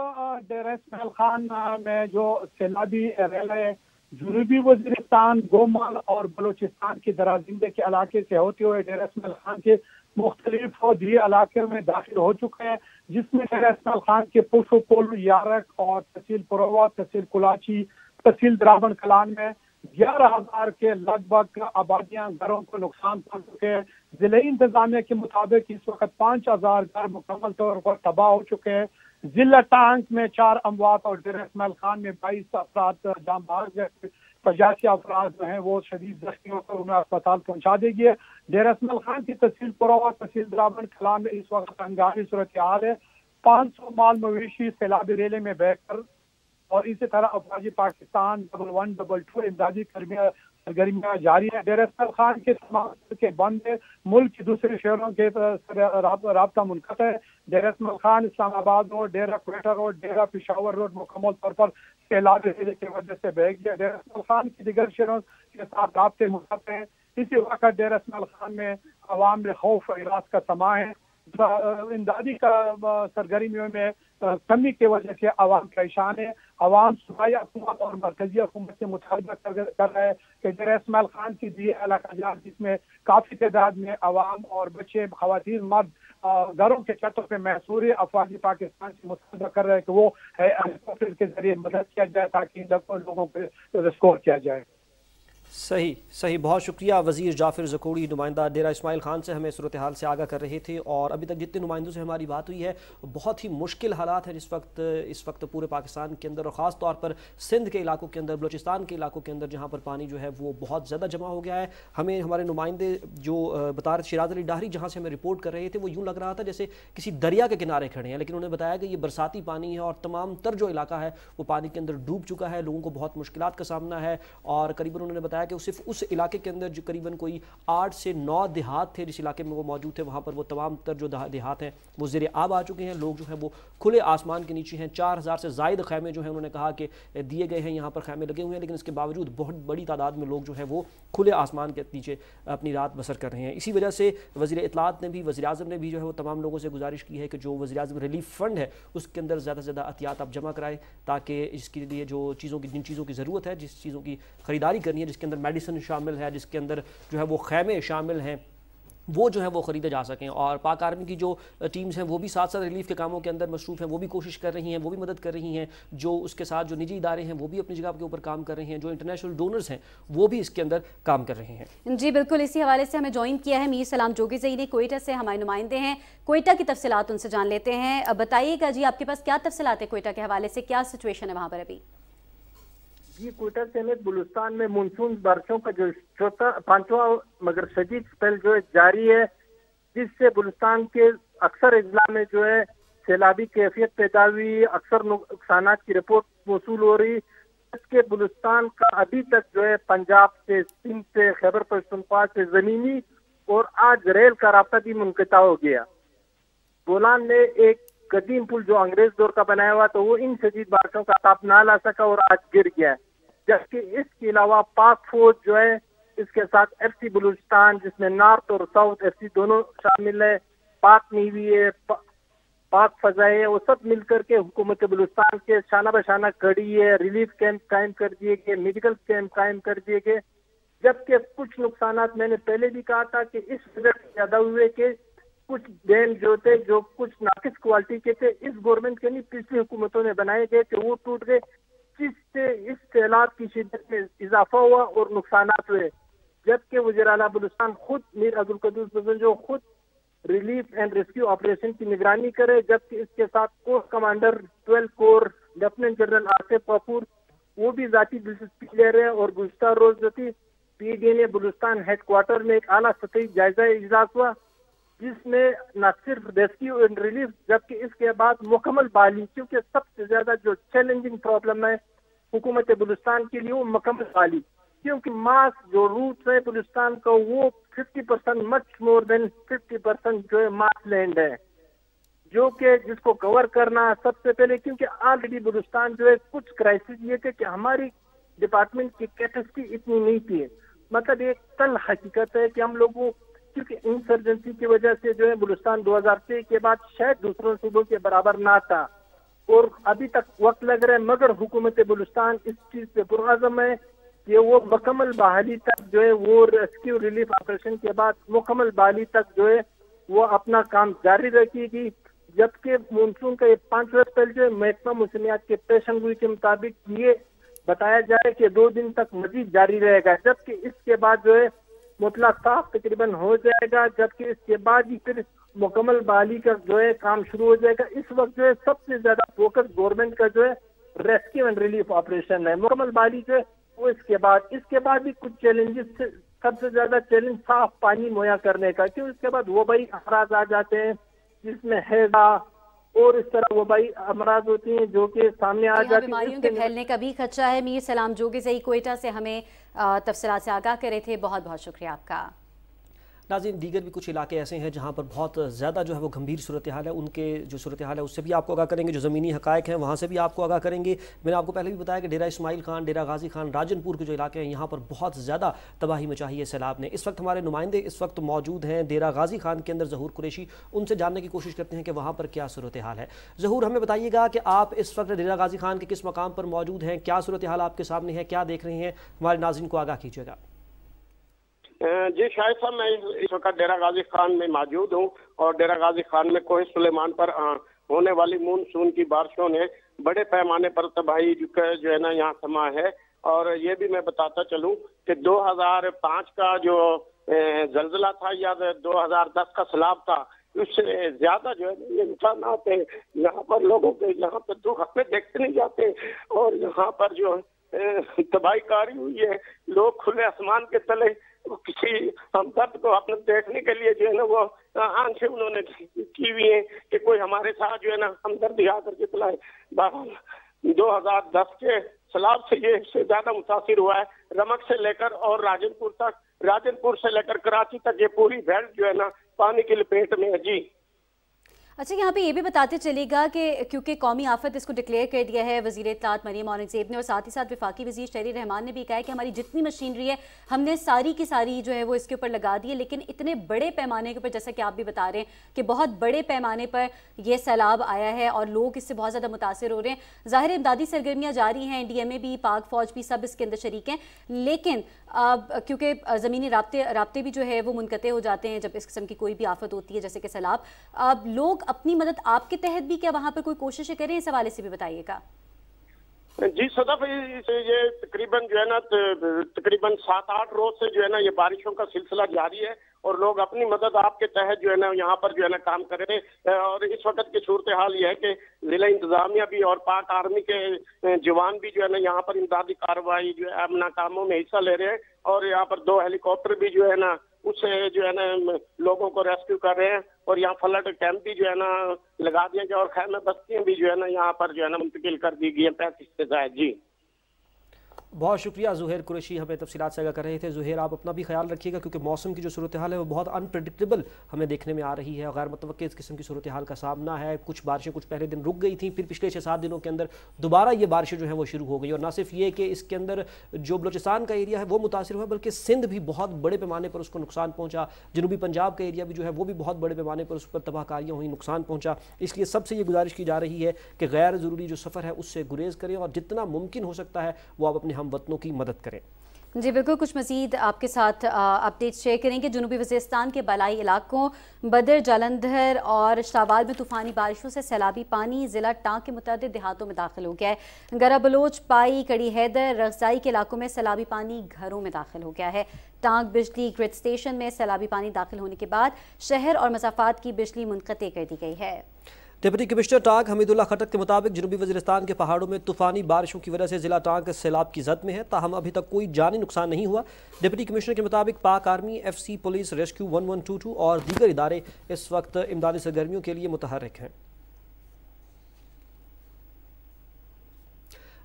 F: डेरा इसमाइल खान में जो सैलाबी रेलवे जनूबी वजीरस्तान गोमाल और बलोचिस्तान की दराजिंदे के इलाके से होते हुए डेरा इसमाइल खान के मुख्तलिफ फौजी इलाके में दाखिल हो चुके हैं जिसमें डेरा इसमाइल खान के पुष्प पुल यारक और तहसील पुरोवा तहसील कुलाची तहसील द्रावण कलान में ग्यारह हजार के लगभग आबादियां घरों को नुकसान पहुंच चुके हैं जिले इंतजामिया के मुताबिक इस वक्त पांच हजार घर मुकम्मल तौर पर तबाह हो चुके हैं जिला टांग में चार अमवात और डेर इसमाइल खान में बाईस अफराद जाम बाहर पचासी अफराद जो है वो शदीद जख्मी होकर उन्हें अस्पताल पहुंचा देगी है डेर इसमाइल खान की तहसील पुरावा तहसील द्रावण खिला में इस वक्त हंगामी सूरत हाल है पाँच सौ माल मवेशी सैलाबी रेले में बहकर और इसी तरह अफवाजी Pakistan double one double two इमदादी कर्मियाँ सरगर्मियाँ जारी है डेर असर खान के के बंद मुल्क के दूसरे शहरों के रबता मुनकत है Dera Ismail Khan Islamabad road Dera Quetta road Dera Peshawar road मुकम्मल तौर पर सैलाब की वजह से बह गया डेर असमल खान के दिगर शहरों के साथ रबते मुनकत हैं इसी वक्त डेर असमल खान में आवाम में खौफ इलाज का समा है इमदादी का सरगर्मियों में कमी की वजह से आवाम परेशान है अवाम सूबाई हुकूमत और मरकजी हुकूमत से मुतालबा कर, कर रहे हैं इसमाइल खान की दी अलाकाजात जिसमें काफ़ी तादाद में अवाम और बच्चे खातन मर्द घरों के छतों पर मैसूर अफवाजी पाकिस्तान से मुतालबा कर रहे हैं कि वो हेलीकॉप्टर के जरिए मदद किया जाए ताकि इन लोगों को रिस्कोर किया जाए
B: सही सही बहुत शुक्रिया वजीर जाफिर जकोड़ी नुमाइंदा डेरा इसमाइल खान से हमें सूरत हाल से आगा कर रहे थे और अभी तक जितने नुमाइंदों से हमारी बात हुई है बहुत ही मुश्किल हालात हैं जिस वक्त इस वक्त पूरे पाकिस्तान के अंदर और ख़ास तौर पर सिंध के इलाकों के अंदर बलोचिस्तान के इलाकों के अंदर जहाँ पर पानी जो है वो बहुत ज़्यादा जमा हो गया है हमें हमारे नुमाइंदे जो बता रहे शिराज अली डाहरी जहाँ से हमें रिपोर्ट कर रहे थे वो यूँ लग रहा था जैसे किसी दरिया के किनारे खड़े हैं लेकिन उन्होंने बताया कि ये बरसाती पानी है और तमाम तर जो इलाका है वो पानी के अंदर डूब चुका है लोगों को बहुत मुश्किल का सामना है और करीबन उन्होंने बताया कि वो सिर्फ उस इलाके के अंदर जो करीबन कोई आठ से नौ देहात थे जिस इलाके में वो मौजूद थे वहाँ पर वो तमाम तर जो देहात हैं वो जेर आब आ चुके हैं लोग जो हैं वो खुले आसमान के नीचे हैं चार हज़ार से जायद खैमे जो हैं उन्होंने कहा कि दिए गए हैं यहाँ पर खैमे लगे हुए हैं लेकिन इसके बावजूद बहुत बड़ी तादाद में लोग जो हैं वो खुले आसमान के नीचे अपनी रात बसर कर रहे हैं इसी वजह से वजी अतलात ने भी वजी अजम ने भी जो है वो तमाम लोगों से गुजारिश की है कि जो वजी अजम रिलीफ फंड है उसके अंदर ज़्यादा से ज़्यादा अहतियात आप जमा कराएँ ताकि इसके लिए जो चीज़ों की जिन चीज़ों की ज़रूरत है जिस चीज़ों की खरीदारी करनी है जिसके अंदर अंदर मेडिसिन शामिल है जिसके अंदर जो है वो खैमे शामिल हैं वो जो है वो ख़रीदे जा सकें और पाक आर्मी की जो टीम्स हैं वो भी साथ साथ रिलीफ के कामों के अंदर मसरूफ़ हैं वो भी कोशिश कर रही हैं वो भी मदद कर रही हैं जो उसके साथ जो निजी इदारे हैं वो भी अपनी जगह के ऊपर काम कर रहे हैं जो इंटरनेशनल डोनर्स हैं वो भी इसके अंदर काम कर रहे
C: हैं जी बिल्कुल इसी हवाले से हमें ज्वाइन किया है मीर सलाम जोगी जई ने कोयटा से हमारे नुमाइंदे हैं कोयटा की तफसलत उनसे जान लेते हैं बताइएगा जी आपके पास क्या तफसलत है कोयटा के हवाले से क्या सिचुएशन है वहाँ पर अभी
G: जी कोटा समेत बुलुस्तान में मानसून बारिशों का जो चौथा पांचवा मगर शदीद स्पेल जो है जारी है जिससे बुलुस्तान के अक्सर अजला में जो है सैलाबी कैफियत पैदा हुई अक्सर नुकसान की रिपोर्ट वसूल हो रही जबकि बुलुस्तान का अभी तक जो है पंजाब से सिंध से खैबर पश्चिमपा से जमीनी और आज रेल का रास्ता भी मुनकता हो गया बोलान ने एक कदीम पुल जो अंग्रेज दौर का बनाया हुआ तो वो इन शदीद बारिशों का ताप ना ला सका और आज गिर गया है जबकि इसके अलावा पाक फौज जो है इसके साथ एफ सी बलूचिस्तान जिसमें नॉर्थ और साउथ एफ सी दोनों शामिल है पाक नेवी है पा, पाक फजाए है वो सब मिलकर के हुकूमत बलूचिस्तान के शाना बशाना कड़ी है रिलीफ कैंप कायम कर दिए गए मेडिकल कैंप कायम कर दिए गए जबकि कुछ नुकसान मैंने पहले भी कहा था कि इस वजह से ज्यादा हुए कि कुछ जेल जो थे जो कुछ नाकिस क्वालिटी के थे इस गवर्नमेंट के नहीं पिछली हुकूमतों ने बनाए गए थे वो टूट गए जिससे इस सैलाब की शिदत में इजाफा हुआ और नुकसान हुए जबकि वजर अला बलुस्तान खुद मीर अब्दुल कदूस बजन जो खुद रिलीफ एंड रेस्क्यू ऑपरेशन की निगरानी करे जबकि इसके साथ corps commander twelve corps lieutenant general Asif Ghafoor वो भी जाती दिलचस्पी ले रहे हैं और गुजतर रोज जो थी पी डी ने ए बलुस्तान हेडक्वार्टर में एक आला सतही जायजा इजलास हुआ जिसमें न सिर्फ रेस्क्यू एंड रिलीफ जबकि इसके बाद मुकम्मल बाली क्योंकि सबसे ज्यादा जो चैलेंजिंग प्रॉब्लम है हुकूमत बलुस्तान के लिए वो मुकम्मल बाली क्योंकि मास जो रूट है बलुस्तान का वो fifty percent much more than fifty percent जो है मास लैंड है जो कि जिसको कवर करना सबसे पहले क्योंकि ऑलरेडी बलुस्तान जो है कुछ क्राइसिस ये थे कि हमारी डिपार्टमेंट की कैपेसिटी इतनी नहीं थी मतलब एक तल हकीकत है कि हम लोगों क्योंकि इंसर्जेंसी की वजह से जो है बलुस्तान 2003 के बाद शायद दूसरों सूबों के बराबर ना था और अभी तक वक्त लग रहा है मगर हुकूमत बलुस्तान इस चीज़ पे पुरज़म है कि वो मकमल बहाली तक जो है वो रेस्क्यू रिलीफ ऑपरेशन के बाद मुकमल बहाली तक जो है वो अपना काम जारी रखेगी जबकि मानसून का ये पांच वर्ष पहले जो है महकमा मौसमियात के पेशन गुई के मुताबिक ये बताया जाए कि दो दिन तक मजीद जारी रहेगा जबकि इसके बाद जो है मुतला साफ तकरीबन हो जाएगा जबकि इसके बाद ही फिर मुकम्मल बाली का जो है काम शुरू हो जाएगा इस वक्त जो है सबसे ज्यादा फोकस गवर्नमेंट का जो है रेस्क्यू एंड रिलीफ ऑपरेशन है मुकम्मल बाली जो है वो इसके बाद इसके बाद भी कुछ चैलेंजेस सबसे ज्यादा चैलेंज साफ पानी मुहैया करने का क्योंकि उसके बाद वो भाई अखराज आ जाते हैं जिसमें हैजा और इस तरह वबाई अमराज होती हैं जो कि सामने आ जाती बीमारियों के फैलने
C: का भी खतरा है मीर सलाम जोगी सही कोयटा से हमें तफसरा से आगाह करे थे बहुत बहुत शुक्रिया आपका
B: नाजिन दीगर भी कुछ इलाके ऐसे हैं जहाँ पर बहुत ज़्यादा जो है वो गंभीर सूरत हाल है उनके जो सूरत हाल है उससे भी आपको आगाह करेंगे जो ज़मीनी हकायक हैं वहाँ से भी आपको आगाह करेंगे मैंने आपको पहले भी बताया कि डेरा इसमाइल खान डेरा गाजी खान राजनपुर के जो इलाके हैं यहाँ पर बहुत ज़्यादा तबाही मचाही है सैलाब ने इस वक्त हमारे नुमाइंदे इस वक्त मौजूद हैं डेरा गाजी खान के अंदर जहूर कुरेशी उनसे जानने की कोशिश करते हैं कि वहाँ पर क्या सूरत हाल है जहूर हमें बताइएगा कि आप इस वक्त डेरा गाजी खान के किस मकाम पर मौजूद हैं क्या सूरत हाल आपके सामने है क्या देख रहे हैं हमारे नाजिन को आगाह कीजिएगा
H: जी शायद साहब मैं इस वक्त डेरा गाजी खान में मौजूद हूँ और डेरा गाजी खान में कोहे सुलेमान पर होने वाली मानसून की बारिशों ने बड़े पैमाने पर तबाही जो है ना यहाँ समा है और ये भी मैं बताता चलूँ कि 2005 का जो जलजिला था या 2010 का सैलाब था उससे ज्यादा जो है ये आते हैं यहाँ पर लोगों के यहाँ पर दुख अपने देखते नहीं जाते और यहाँ पर जो तबाही कारी हुई है लोग खुले आसमान के तले किसी दर्द को अपने देखने के लिए जो है ना वो आंखें उन्होंने की हुई है कि कोई हमारे साथ जो है ना हमदर्दी आ करके चलाए बहरहाल दो हजार दस के सलाब से ये इससे ज्यादा मुतासर हुआ है रमक से लेकर और राजनपुर तक राजनपुर से लेकर कराची तक ये पूरी बेल्ट जो है ना पानी की लपेट में है जी
C: अच्छा यहाँ पे ये भी बताते चलेगा कि क्योंकि कौमी आफत इसको डिक्लेयर कर दिया है वजीर इतलात मरीम और जेब ने और साथ ही साथ विफाकी वजीर शहरी रहमान ने भी कहा है कि हमारी जितनी मशीनरी है हमने सारी की सारी जो है वो इसके ऊपर लगा दी है लेकिन इतने बड़े पैमाने के ऊपर जैसा कि आप भी बता रहे हैं कि बहुत बड़े पैमाने पर यह सैलाब आया है और लोग इससे बहुत ज़्यादा मुतासर हो रहे हैं ज़ाहिर इमदादी सरगर्मियाँ जारी हैं डी भी पाक फौज भी सब इसके अंदर शरीक हैं लेकिन क्योंकि ज़मीनी रबते रबते भी जो है वो मुनक़ हो जाते हैं जब इस किस्म की कोई भी आफत होती है जैसे कि सैलाब अब लोग अपनी मदद आपके तहत भी क्या वहाँ पर कोई कोशिशें करें इस हवाले से भी बताइएगा
H: जी सदफ ये तकरीबन जो है ना तकरीबन सात आठ रोज से जो है ना ये बारिशों का सिलसिला जारी है और लोग अपनी मदद आपके तहत जो है ना यहाँ पर जो है ना काम कर हैं और इस वक्त की सूरत हाल यह है कि ज़िला इंतज़ामिया भी और पाक आर्मी के जवान भी जो है ना यहाँ पर इमदादी कार्रवाई जो है अपना कामों में हिस्सा ले रहे हैं और यहाँ पर दो हेलीकॉप्टर भी जो है ना उसे जो है ना लोगों को रेस्क्यू कर रहे हैं और यहाँ फ्लड कैंप भी जो है ना लगा दिया गया और खैर बस्तियाँ भी जो है ना यहाँ पर जो है ना मुंतकिल कर दी गई है पैंतीस से जायद जी
B: बहुत शुक्रिया जुहेर कुरैशी हमें तफसीत से आगा कर रहे थे जुहेर आप अपना भी ख्याल रखिएगा क्योंकि मौसम की जो सूरत हाल है वो बहुत अनप्रडिक्टेबल हमें देखने में आ रही है गैर मतवक़ इस किस्म की सूरत हाल का सामना है कुछ बारिशें कुछ पहले दिन रुक गई थी फिर पिछले छः सात दिनों के अंदर दोबारा ये बारिशें जो हैं वो शुरू हो गई और ना सिर्फ ये कि इसके अंदर जो बलोचिस्तान का एरिया है वो मुतासर हुआ बल्कि सिंध भी बहुत बड़े पैमाने पर उसको नुकसान पहुँचा जनूबी पंजाब का एरिया भी जो है वो भी बहुत बड़े पैमाने पर उस पर तबाहकारियाँ हुई नुकसान पहुँचा इसलिए सबसे ये गुजारिश की जा रही है कि गैर ज़रूरी जो सफ़र है उससे गुरेज करें और जितना मुमकिन हो सकता है वो आप अपने हम हमवतनों की मदद करें
C: जी बिल्कुल कुछ मजीद आपके साथ अपडेट शेयर करेंगे जनूबी वजेस्तान के बलाई इलाकों बदर जालंधर और शाहबाद में तूफ़ानी बारिशों से सैलाबी पानी ज़िला टाँग के मुतद देहातों में दाखिल हो गया है गरा बलोच पाई कड़ी हैदर रगजाई के इलाकों में सैलाबी पानी घरों में दाखिल हो गया है टाँग बिजली ग्रिड स्टेशन में सैलाबी पानी दाखिल होने के बाद शहर और मसाफात की बिजली मुनक़ कर दी गई है
B: डिप्टी कमिश्नर टांग हमीदुल्ला खटक के मुताबिक जनूबी वजरिस्तान के पहाड़ों में तूफानी बारिशों की वजह से जिला टांग सैलाब की जद में है ताहम अभी तक कोई जानी नुकसान नहीं हुआ डिप्टी कमिश्नर के मुताबिक Pak army F C police rescue one one two two और दीगर इदारे इस वक्त इमदादी सरगर्मियों के लिए मुतहरक हैं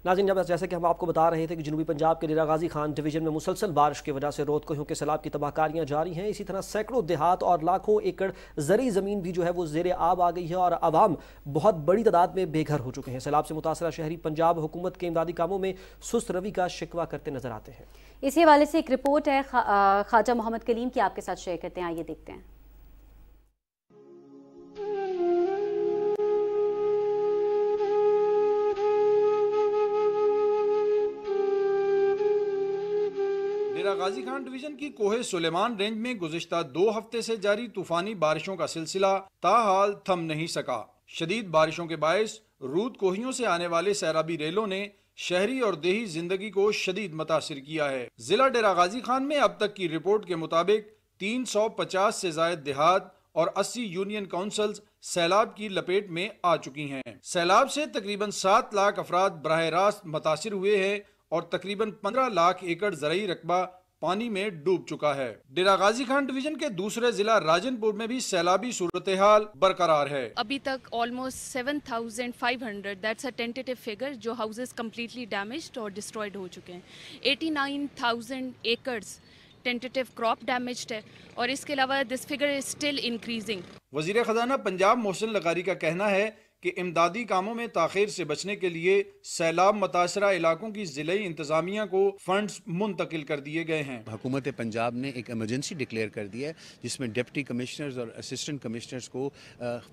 B: नाजिन जब जैसे कि हम आपको बता रहे थे कि जनूबी पंजाब के डेरा गाजी खान डिवीजन में मुसलसल बारिश की वजह से रोत को के सैलाब की तबाहकारियाँ जारी हैं इसी तरह सैकड़ों देहात और लाखों एकड़ जरी ज़मीन भी जो है वो जेर आब आ गई है और आवाम बहुत बड़ी तादाद में बेघर हो चुके हैं सैलाब से मुतासर शहरी पंजाब हुकूमत के इमदादी कामों में सुस्त रवि का शिकवा करते नजर आते हैं
C: इसी हवाले से एक रिपोर्ट है ख्वाजा खाजा मोहम्मद कलीम की आपके साथ शेयर करते हैं आइए देखते हैं
I: डेरा गाजी खान डिवीजन की कोहे सुलेमान रेंज में गुजशत दो हफ्ते से जारी तूफानी बारिशों का सिलसिला ताहाल थम नहीं सका शदीद बारिशों के बायस रूद कोहियों से आने वाले सैराबी रेलों ने शहरी और देही जिंदगी को शदीद मुतासर किया है जिला डेरा गाजी खान में अब तक की रिपोर्ट के मुताबिक तीन सौ पचास से जायद देहात और अस्सी यूनियन काउंसिल्स सैलाब की लपेट में आ चुकी हैं। सैलाब से तकरीबन सात लाख अफराद बरह रास्त मुतासर हुए हैं और तकरीबन 15 लाख एकड़ जरिए रकबा पानी में डूब चुका है डेरा गाजी खान डिवीजन के दूसरे जिला राजनपुर में भी सैलाबी सूरत हाल बरकरार है
C: अभी तक almost seven thousand five hundred a tentative figure जो हाउसेस कम्प्लीटली डैमेज और डिस्ट्रॉयड हो चुके हैं eighty nine thousand acres tentative crop damaged है और इसके अलावा this figure is still increasing
I: वजीर खजाना पंजाब मोहसिन लगारी का कहना है कि इमदादी कामों में ताखिर से बचने के लिए सैलाब मुतासरा इलाकों की ज़िली इंतजामिया को फंड मुंतकिल कर दिए गए
A: हैं हुकूमत पंजाब ने एक
I: एमरजेंसी डिक्लेयर कर दी है जिसमें डिप्टी कमिश्नर्स और असिस्टेंट कमिश्नर्स को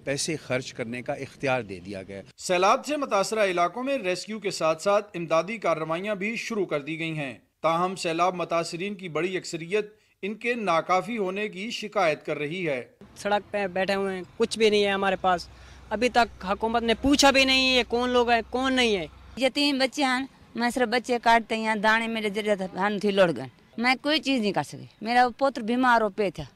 I: पैसे खर्च करने का इख्तियार दे दिया गया सैलाब से मुतासरा इलाकों में रेस्क्यू के साथ साथ इमदादी कार्रवाइयाँ भी शुरू कर दी गई हैं ताहम सैलाब मुतासरीन की बड़ी अक्सरियत इनके नाकाफी होने की शिकायत कर रही है
G: सड़क पे बैठे हुए हैं कुछ भी नहीं है हमारे पास
H: अभी तक हुकूमत ने पूछा भी नहीं है कौन लोग है कौन नहीं है ये तीन बच्चे हैं मैं सिर्फ बच्चे काटते हैं दाने मेरे जरिए हम थी लौट गए मैं कोई चीज़ नहीं कर सकी मेरा पुत्र बीमार हो पे था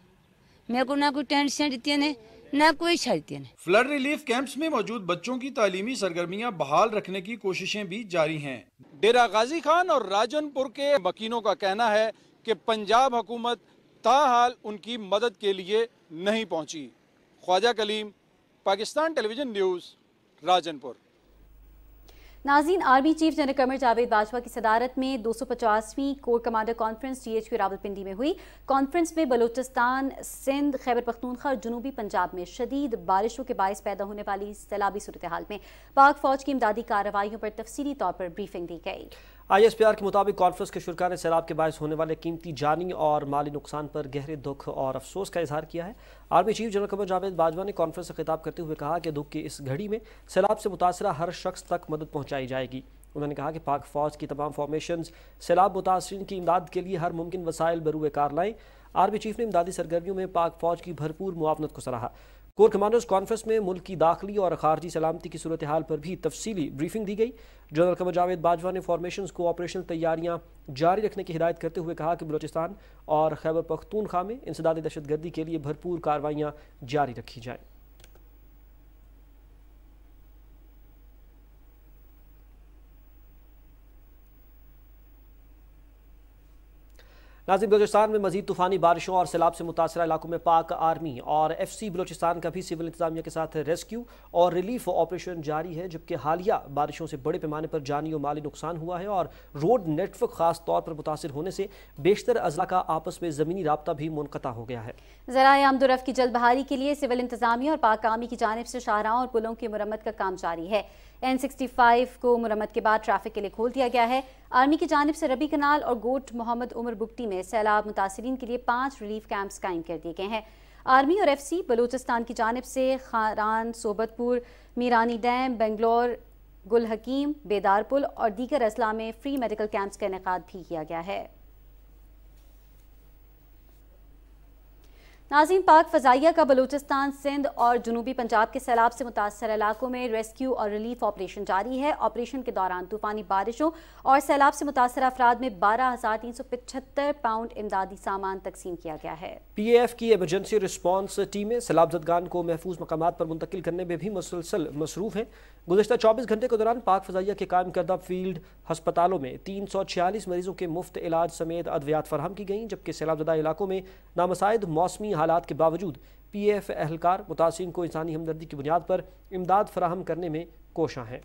H: मेरे को ना कोई टेंशन देती ने ना कोई शर्ती ने
I: फ्लड रिलीफ कैंप्स में मौजूद बच्चों की तालीमी सरगर्मियां बहाल रखने की कोशिशें भी जारी हैं डेरा गाजी खान और राजनपुर के मकीनों का कहना है कि पंजाब हुकूमत ताहाल उनकी मदद के लिए नहीं पहुंची ख्वाजा कलीम पाकिस्तान टेलीविजन न्यूज़ राजनपुर
C: नाजीन army chief general Qamar Javed Bajwa की सदारत में 250वीं corps commander conference D H Q Rawalpindi में हुई कॉन्फ्रेंस में बलोचिस्तान सिंध खैबर पख्तूनखा और जनूबी पंजाब में शदीद बारिशों के बायस पैदा होने वाली सैलाबी सूरत हाल में पाक फौज की इमदादी कार्रवाई पर तफसीली तौर पर ब्रीफिंग दी गई
B: आई एस पी आर के मुताबिक कॉन्फ्रेंस के शुरा ने सैलाब के बायस होने वाले कीमती जानी और माली नुकसान पर गहरे दुख और अफसोस का इजहार किया है army chief general Qamar Javed Bajwa ने कॉन्फ्रेंस से खिताब करते हुए कहा कि दुख की इस घड़ी में सैलाब से मुतासर हर शख्स तक मदद पहुँचाई जाएगी उन्होंने कहा कि पाक फौज की तमाम फॉर्मेशन सैलाब मुतासरी की इमदाद के लिए हर मुमकिन वसायल बरूए कार लाएं आर्मी चीफ ने इमदादी सरगर्मियों में पाक फौज की भरपूर मुआवनत को सराहा कोर कमांडर्स कॉन्फ्रेंस में मुल्क की दाखिली और खारजी सलामती की सूरत हाल पर भी तफसीली ब्रीफिंग दी गई जनरल कमर जावेद बाजवा ने फॉर्मेशन को ऑपरेशन तैयारियां जारी रखने की हिदायत करते हुए कहा कि बलोचिस्तान और खैबर पख्तूनखा में इंसदाद दहशतगर्दी के लिए भरपूर कार्रवाइयाँ जारी रखी जाएँ नाजिम बलोचिस्तान में मजीद तूफानी बारिशों और सैलाब से मुतासर इलाकों में पाक आर्मी और एफ सी बलोचिस्तान का भी सिविल इंतजामिया के साथ रेस्क्यू और रिलीफ ऑपरेशन जारी है जबकि हालिया बारिशों से बड़े पैमाने पर जानी और माली नुकसान हुआ है और रोड नेटवर्क खास तौर पर मुतासर होने से बेशतर अजला का आपस में ज़मीनी रबता भी मुनता हो गया है
C: ज़रा आमदोरफ़ की जल्द बहाली के लिए सिविल इंतजामिया और पाक आर्मी की जानब से शाहरा और पुलों की मरम्मत का काम जारी है एन को मुरम्मत के बाद ट्रैफिक के लिए खोल दिया गया है आर्मी की जानब से रबी कनाल और गोट मोहम्मद उमर बुगटी में सैलाब मुतासरीन के लिए पाँच रिलीफ कैंप्स कायम कर दिए गए हैं आर्मी और एफसी बलूचिस्तान की जानब से खारान सोबतपुर मीरानी डैम बेंगलोर गुल हकीम बेदारपुल और दीगर अजला में फ्री मेडिकल कैंप्स का इनका भी किया गया है नाजीन पाक फ़जाइया का बलूचिस्तान सिंध और जनूबी पंजाब के सैलाब से मुतासर इलाकों में रेस्क्यू और रिलीफ ऑपरेशन जारी है ऑपरेशन के दौरान तूफ़ानी बारिशों और सैलाब से मुतासर अफराद में बारह हज़ार तीन सौ पचहत्तर पाउंड इमदादी सामान तकसीम किया गया है
B: पी एफ की एमरजेंसी रिस्पॉन्स टीमें सैलाब जदगान को महफूज मकाम पर मुंतकिल करने में भी मुसलसल मसरूफ़ हैं गुजशत 24 घंटे के दौरान पाक फजाइया के कायम करदा फील्ड हस्पतालों में तीन सौ छियालीस मरीजों के मुफ्त इलाज समेत अद्वियात फराम की गई जबकि सैलाबजदा इलाकों में नामसाइद मौसमी हालात के बावजूद पी एफ एहलकार मुतासरी को इंसानी हमदर्दी की बुनियाद पर इमदाद फराहम करने में कोशा हैं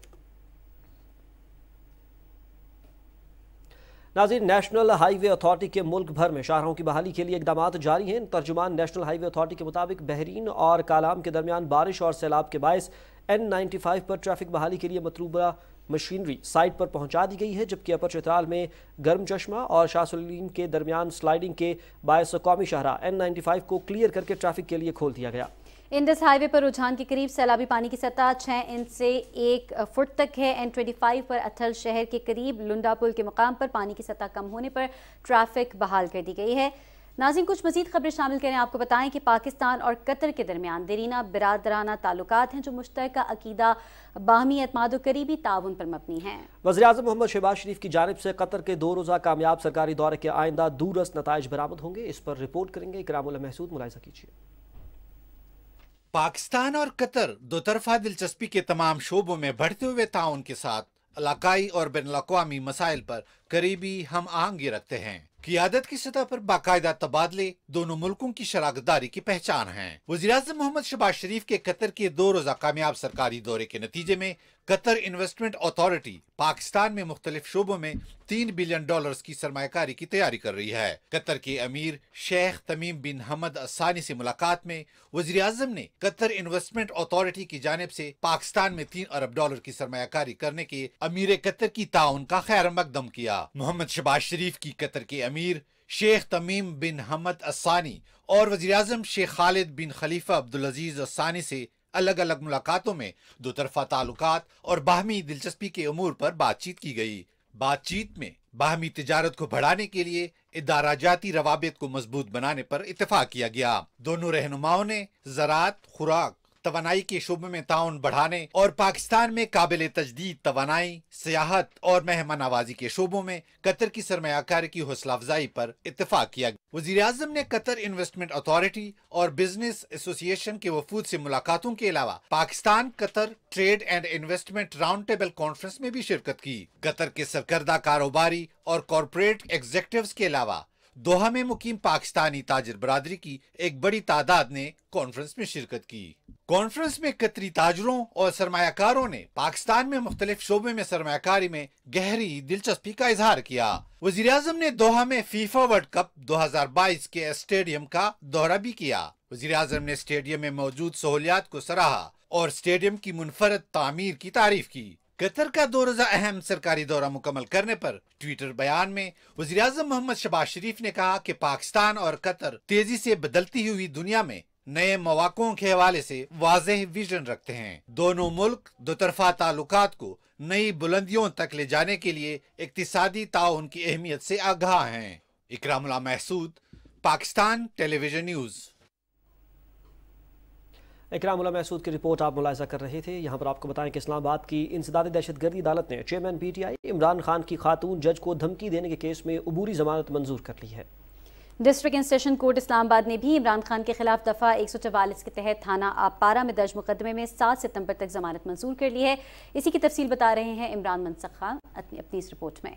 B: नाजिर नेशनल हाईवे अथॉरिटी के मुल्क भर में शाहरों की बहाली के लिए इकदाम जारी हैं तर्जुमान नेशनल हाईवे अथॉरिटी के मुताबिक बहरीन और कालाम के दरमियान बारिश और सैलाब के बायस एन नाइन्टी फाइव पर ट्रैफिक बहाली के लिए मतलूबा मशीनरी साइट पर पहुंचा दी गई है जबकि अपर चित्राल में गर्म चश्मा और शाहसलीम के दरमियान स्लाइडिंग के बायस कौमी शाहरा एन नाइन्टी फाइव को क्लियर करके ट्रैफिक के लिए खोल दिया गया
C: इंडस हाईवे पर रुझान के करीब सैलाबी पानी की सतह छः इंच से एक फुट तक है एन ट्वेंटी फाइव पर अथल शहर के करीब लुंडा पुल के मुकाम पर पानी की सतह कम होने पर ट्रैफिक बहाल कर दी गई है नाजिन कुछ मजीद खबरें शामिल करें आपको बताएं कि पाकिस्तान और कतर के दरमियान देरीना बिरादराना ताल्लुक हैं जो मुश्तर अकीदा बाहमी अतमाद करीबी ताउन पर मबनी हैं
B: वजी अजम मोहम्मद शहबाज शरीफ की जानब से कतर के दो रोज़ा कामयाब सरकारी दौरे के आइंदा दूरस्त नतज बरामद होंगे इस पर रिपोर्ट
D: करेंगे महसूद मुलायजा कीजिए पाकिस्तान और कतर दो तरफा दिलचस्पी के तमाम शोबों में बढ़ते हुए ताउन के साथ इलाकाई और बैन अवी मसाइल पर करीबी हम आहंगी रखते हैं क्यादत की सतह पर बाकायदा तबादले दोनों मुल्कों की दारी की पहचान है वजी अजम मोहम्मद शबाज शरीफ के कतर के दो रोजा कामयाब सरकारी दौरे के नतीजे में कतर इन्वेस्टमेंट अथॉरिटी पाकिस्तान में मुख्तलिफ शोबों में तीन बिलियन डॉलर्स की सरमाकारी की तैयारी कर रही है कतर के अमीर शेख तमीम बिन हमद असानी से मुलाकात में वजी अजम ने कतर इन्वेस्टमेंट अथॉरिटी की जानब से पाकिस्तान में तीन अरब डॉलर की सरमाकारी करने के अमीर कतर की ताउन का खैर मकदम किया मोहम्मद शबाज शरीफ की कतर के अमीर शेख तमीम बिन हमद असानी और वजी अजम शेख खालिद बिन खलीफा अब्दुल अजीज असानी से अलग अलग मुलाकातों में दो तरफा ताल्लुक और बाहमी दिलचस्पी के अमूर पर बातचीत की गई बातचीत में बाहमी तजारत को बढ़ाने के लिए इदारा जाती रवाबित को मजबूत बनाने पर इतफाक किया गया दोनों रहनुमाओं ने ज़रात खुराक तोानाई के शुभ में ताउन बढ़ाने और पाकिस्तान में काबिल तजदीद तोानाई सियाहत और मेहमान आवाजी के शोबों में कतर की सरमाकारी की हौसला अफजाई पर इतफाक किया गया वजी अजम ने कतर इन्वेस्टमेंट अथॉरिटी और बिजनेस एसोसिएशन के वफूद से मुलाकातों के अलावा Pakistan Qatar trade and investment round table conference में भी शिरकत की कतर के सरकर्दा कारोबारी और कॉरपोरेट एग्जेक्टिव के अलावा दोहा में मुकीम पाकिस्तानी ताजर बरदरी की एक बड़ी तादाद ने कॉन्फ्रेंस में शिरकत की कॉन्फ्रेंस में कतरी ताजरों और सरमाकारों ने पाकिस्तान में मुख्तलिफ शोबे में सरमाकारी में गहरी दिलचस्पी का इजहार किया वजीर अजम ने दोहा में फीफा वर्ल्ड कप दो हजार बाईस के स्टेडियम का दौरा भी किया वजीर अजम ने स्टेडियम में मौजूद सहूलियात को सराहा और स्टेडियम की मुनफरद तमीर की तारीफ की कतर का दो रोज़ा अहम सरकारी दौरा मुकम्मल करने पर ट्विटर बयान में वजी मोहम्मद शबाज शरीफ ने कहा कि पाकिस्तान और कतर तेजी से बदलती हुई दुनिया में नए मौाक़ों के हवाले से वाज विजन रखते हैं दोनों मुल्क दो तरफा ताल्लुक को नई बुलंदियों तक ले जाने के लिए इकतदी ताउन की अहमियत से आगाह हैं इकराम महसूद पाकिस्तान टेलीविजन न्यूज़ इकराम महसूद की रिपोर्ट आप मुलायजा
B: कर रहे थे यहाँ पर आपको बताएं कि इस्लामाबाद की इंसदाद दहशतगर्दी अदालत ने chairman P T I Imran Khan की खातून जज को धमकी देने के केस में अबूरी जमानत मंजूर कर ली है
C: district and session court Islamabad ने भी इमरान खान के खिलाफ दफा एक सौ चवालीस के तहत थाना आपारा में दर्ज मुकदमे में सात सितम्बर तक जमानत मंजूर कर ली है इसी की तफसील बता रहे हैं इमरान मनसक खान अपनी इस रिपोर्ट में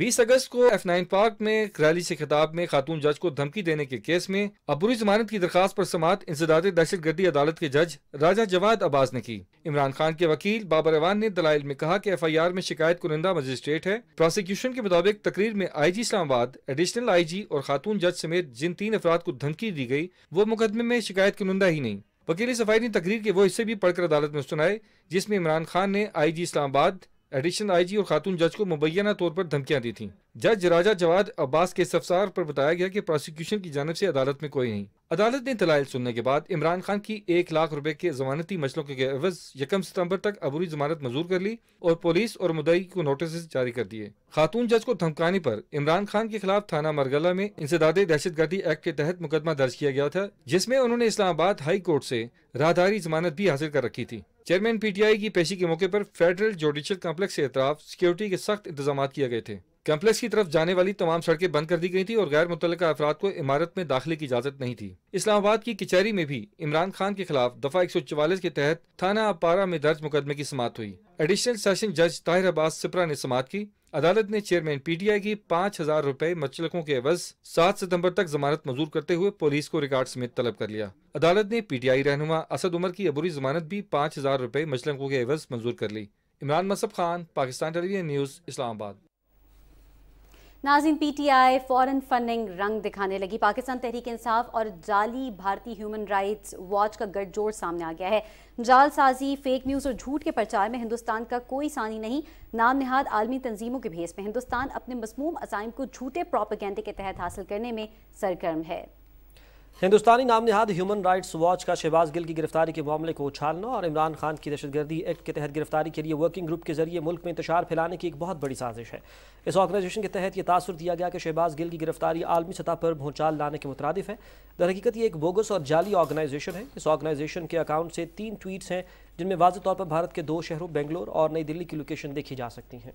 J: बीस अगस्त को एफ नाइन पार्क में रैली से खिताब में खातून जज को धमकी देने के केस में अबूरी जमानत की दरखास्त पर समात इंसदाद दहशत गर्दी अदालत के जज राजा जवाद अब्बास ने की इमरान खान के वकील बाबर अवान ने दलाइल में कहा की एफ आई आर में शिकायत कुनिंदा मजिस्ट्रेट है प्रोसिक्यूशन के मुताबिक तकरीर में आई जी इस्लामाबाद एडिशनल आई जी और खातून जज समेत जिन तीन अफराद को धमकी दी गई वो मुकदमे में शिकायत कुनिंदा ही नहीं वकील सफाई ने तकरीर के वो हिस्से भी पढ़कर अदालत में सुनाए जिसमें इमरान खान ने I G Islamabad additional IG और खातून जज को मुबैना तौर पर धमकियां दी थीं। जज राजा जवाद अब्बास के सफसार पर बताया गया कि प्रोसिक्यूशन की जानब से अदालत में कोई नहीं अदालत ने दलाइल सुनने के बाद इमरान खान की एक लाख रुपए के जमानती मसलों के एवज यकम सितम्बर तक अबूरी जमानत मंजूर कर ली और पुलिस और मुदई को नोटिस जारी कर दिए खातून जज को धमकाने पर इमरान खान के खिलाफ थाना मरगला में इंसदाद दहशत गर्दी एक्ट के तहत मुकदमा दर्ज किया गया था जिसमें उन्होंने इस्लामाबाद हाई कोर्ट से राहदारी जमानत भी हासिल कर रखी थी चेयरमैन पीटीआई की पेशी के मौके पर फेडरल जुडिशियल कॉम्प्लेक्स के अतराफ सिक्योरिटी के सख्त इंतजाम किए गए थे कम्प्लेक्स की तरफ जाने वाली तमाम सड़कें बंद कर दी गई थी और गैर मुतल अफराद को इमारत में दाखिले की इजाजत नहीं थी इस्लामाबाद की कचहरी में भी इमरान खान के खिलाफ दफा एक सौ चवालीस के तहत थाना अपारा में दर्ज मुकदमे की समाप्त हुई एडिशनल सेशन जज ताहिर अब्बास सिप्रा ने समाप्त की अदालत ने चेयरमैन पीटीआई की पाँच हजार रूपए मचलकों के एवज सात सितंबर तक जमानत मंजूर करते हुए पुलिस को रिकॉर्ड समेत तलब कर लिया अदालत ने पीटीआई रहनुमा असद उमर की अबूरी जमानत भी पाँच हजार रूपए मचलकों के एवज मंजूर कर ली इमरान मसफ खान पाकिस्तान टेलीविजन न्यूज इस्लामाबाद
C: नाजिन पीटीआई फॉरेन फंडिंग रंग दिखाने लगी पाकिस्तान तहरीक इंसाफ और जाली भारतीय ह्यूमन राइट्स वॉच का गठजोड़ सामने आ गया है जालसाजी फेक न्यूज़ और झूठ के प्रचार में हिंदुस्तान का कोई सानी नहीं नाम नहाद आलमी तंजीमों के भेस में हिंदुस्तान अपने मसमूम असाइम को झूठे प्रॉपगेंडे के तहत हासिल करने में सरगर्म है
B: हिंदुस्तानी नाम नामनिहाद ह्यूमन राइट्स वॉच का शहबाज गिल की गिरफ्तारी के मामले को उछालना और इमरान खान की दहशतगर्दी एक्ट के तहत गिरफ्तारी के लिए वर्किंग ग्रुप के जरिए मुल्क में इंतजार फैलाने की एक बहुत बड़ी साजिश है इस ऑर्गेनाइजेशन के तहत यह तासर दिया गया कि शहबाज गिल की गिरफ्तारी आलमी सतह पर भूचाल लाने के मुतरद है दरहकीकत यह एक बोगस और जाली ऑर्गेनाइजेशन है इस ऑर्गेनाइजेशन के अकाउंट से तीन ट्वीट्स हैं जिनमें वाज तौर पर भारत के दो शहरों बेंगलोर और नई दिल्ली की लोकेशन देखी जा सकती हैं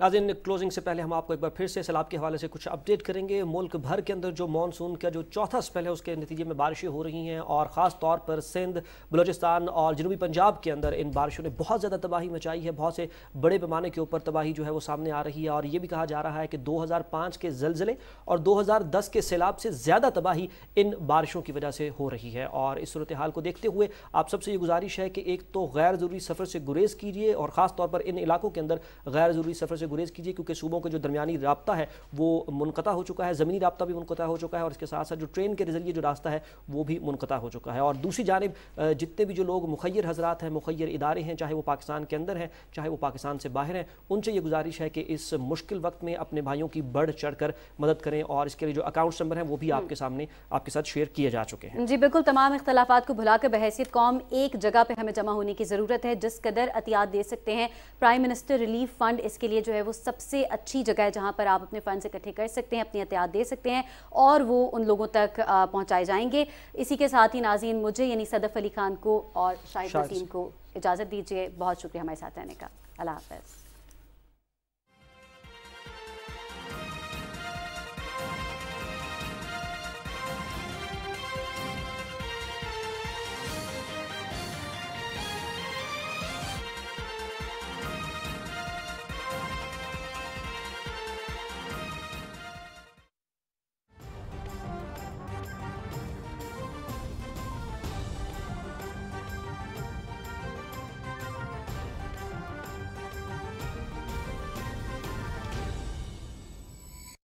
B: नाजिन क्लोजिंग से पहले हम आपको एक बार फिर से सैलाब के हवाले से कुछ अपडेट करेंगे मुल्क भर के अंदर जो मानसून का जो चौथा स्पेल है उसके नतीजे में बारिशें हो रही हैं और ख़ास तौर पर सिंध बलोचिस्तान और जनूबी पंजाब के अंदर इन बारिशों ने बहुत ज़्यादा तबाही मचाई है बहुत से बड़े पैमाने के ऊपर तबाही जो है वो सामने आ रही है और ये भी कहा जा रहा है कि दो हज़ार पाँच के जलजिले और दो हज़ार दस के सैलाब से ज़्यादा तबाही इन बारिशों की वजह से हो रही है और इस सूरत हाल को देखते हुए आप सबसे ये गुजारिश है कि एक तो गैर ज़रूरी सफ़र से गुरेज कीजिए और ख़ास तौर पर इन इलाकों के अंदर गैर ज़रूरी सफ़र से गुरेज कीजिए क्योंकि सूबों के जो दरमियानी रबता है वो मुनक़ा हो चुका है ज़मीनी रबता भी मुनक़ा हो चुका है और इसके साथ साथ जो ट्रेन के ज़रिए जो रास्ता है वो भी मुनक़ा हो चुका है और दूसरी जानब जितने भी जो लोग मुखैर हजरात हैं मुखैर इदारे हैं चाहे वो पाकिस्तान के अंदर हैं चाहे वो पाकिस्तान से बाहर हैं उनसे ये गुजारिश है कि इस मुश्किल वक्त में अपने भाइयों की बढ़ चढ़ कर मदद करें और इसके लिए जो अकाउंट्स नंबर हैं वो भी आपके हम्म। सामने आपके साथ शेयर किए जा चुके हैं
C: जी बिल्कुल तमाम इख्तलाफा को भुलाकर बहसीत कौम एक जगह पर हमें जमा होने की ज़रूरत है जिस कदर अतियात दे सकते हैं प्राइम मिनिस्टर रिलीफ फंड इसके लिए जो है है वो सबसे अच्छी जगह है जहाँ पर आप अपने फंड्स इकट्ठे कर सकते हैं अपनी एहतियात दे सकते हैं और वो उन लोगों तक पहुँचाए जाएंगे इसी के साथ ही नाजीन मुझे यानी सदफ अली खान को और शाहिद वसीम को इजाज़त दीजिए बहुत शुक्रिया हमारे साथ रहने का अल्लाह हाफ़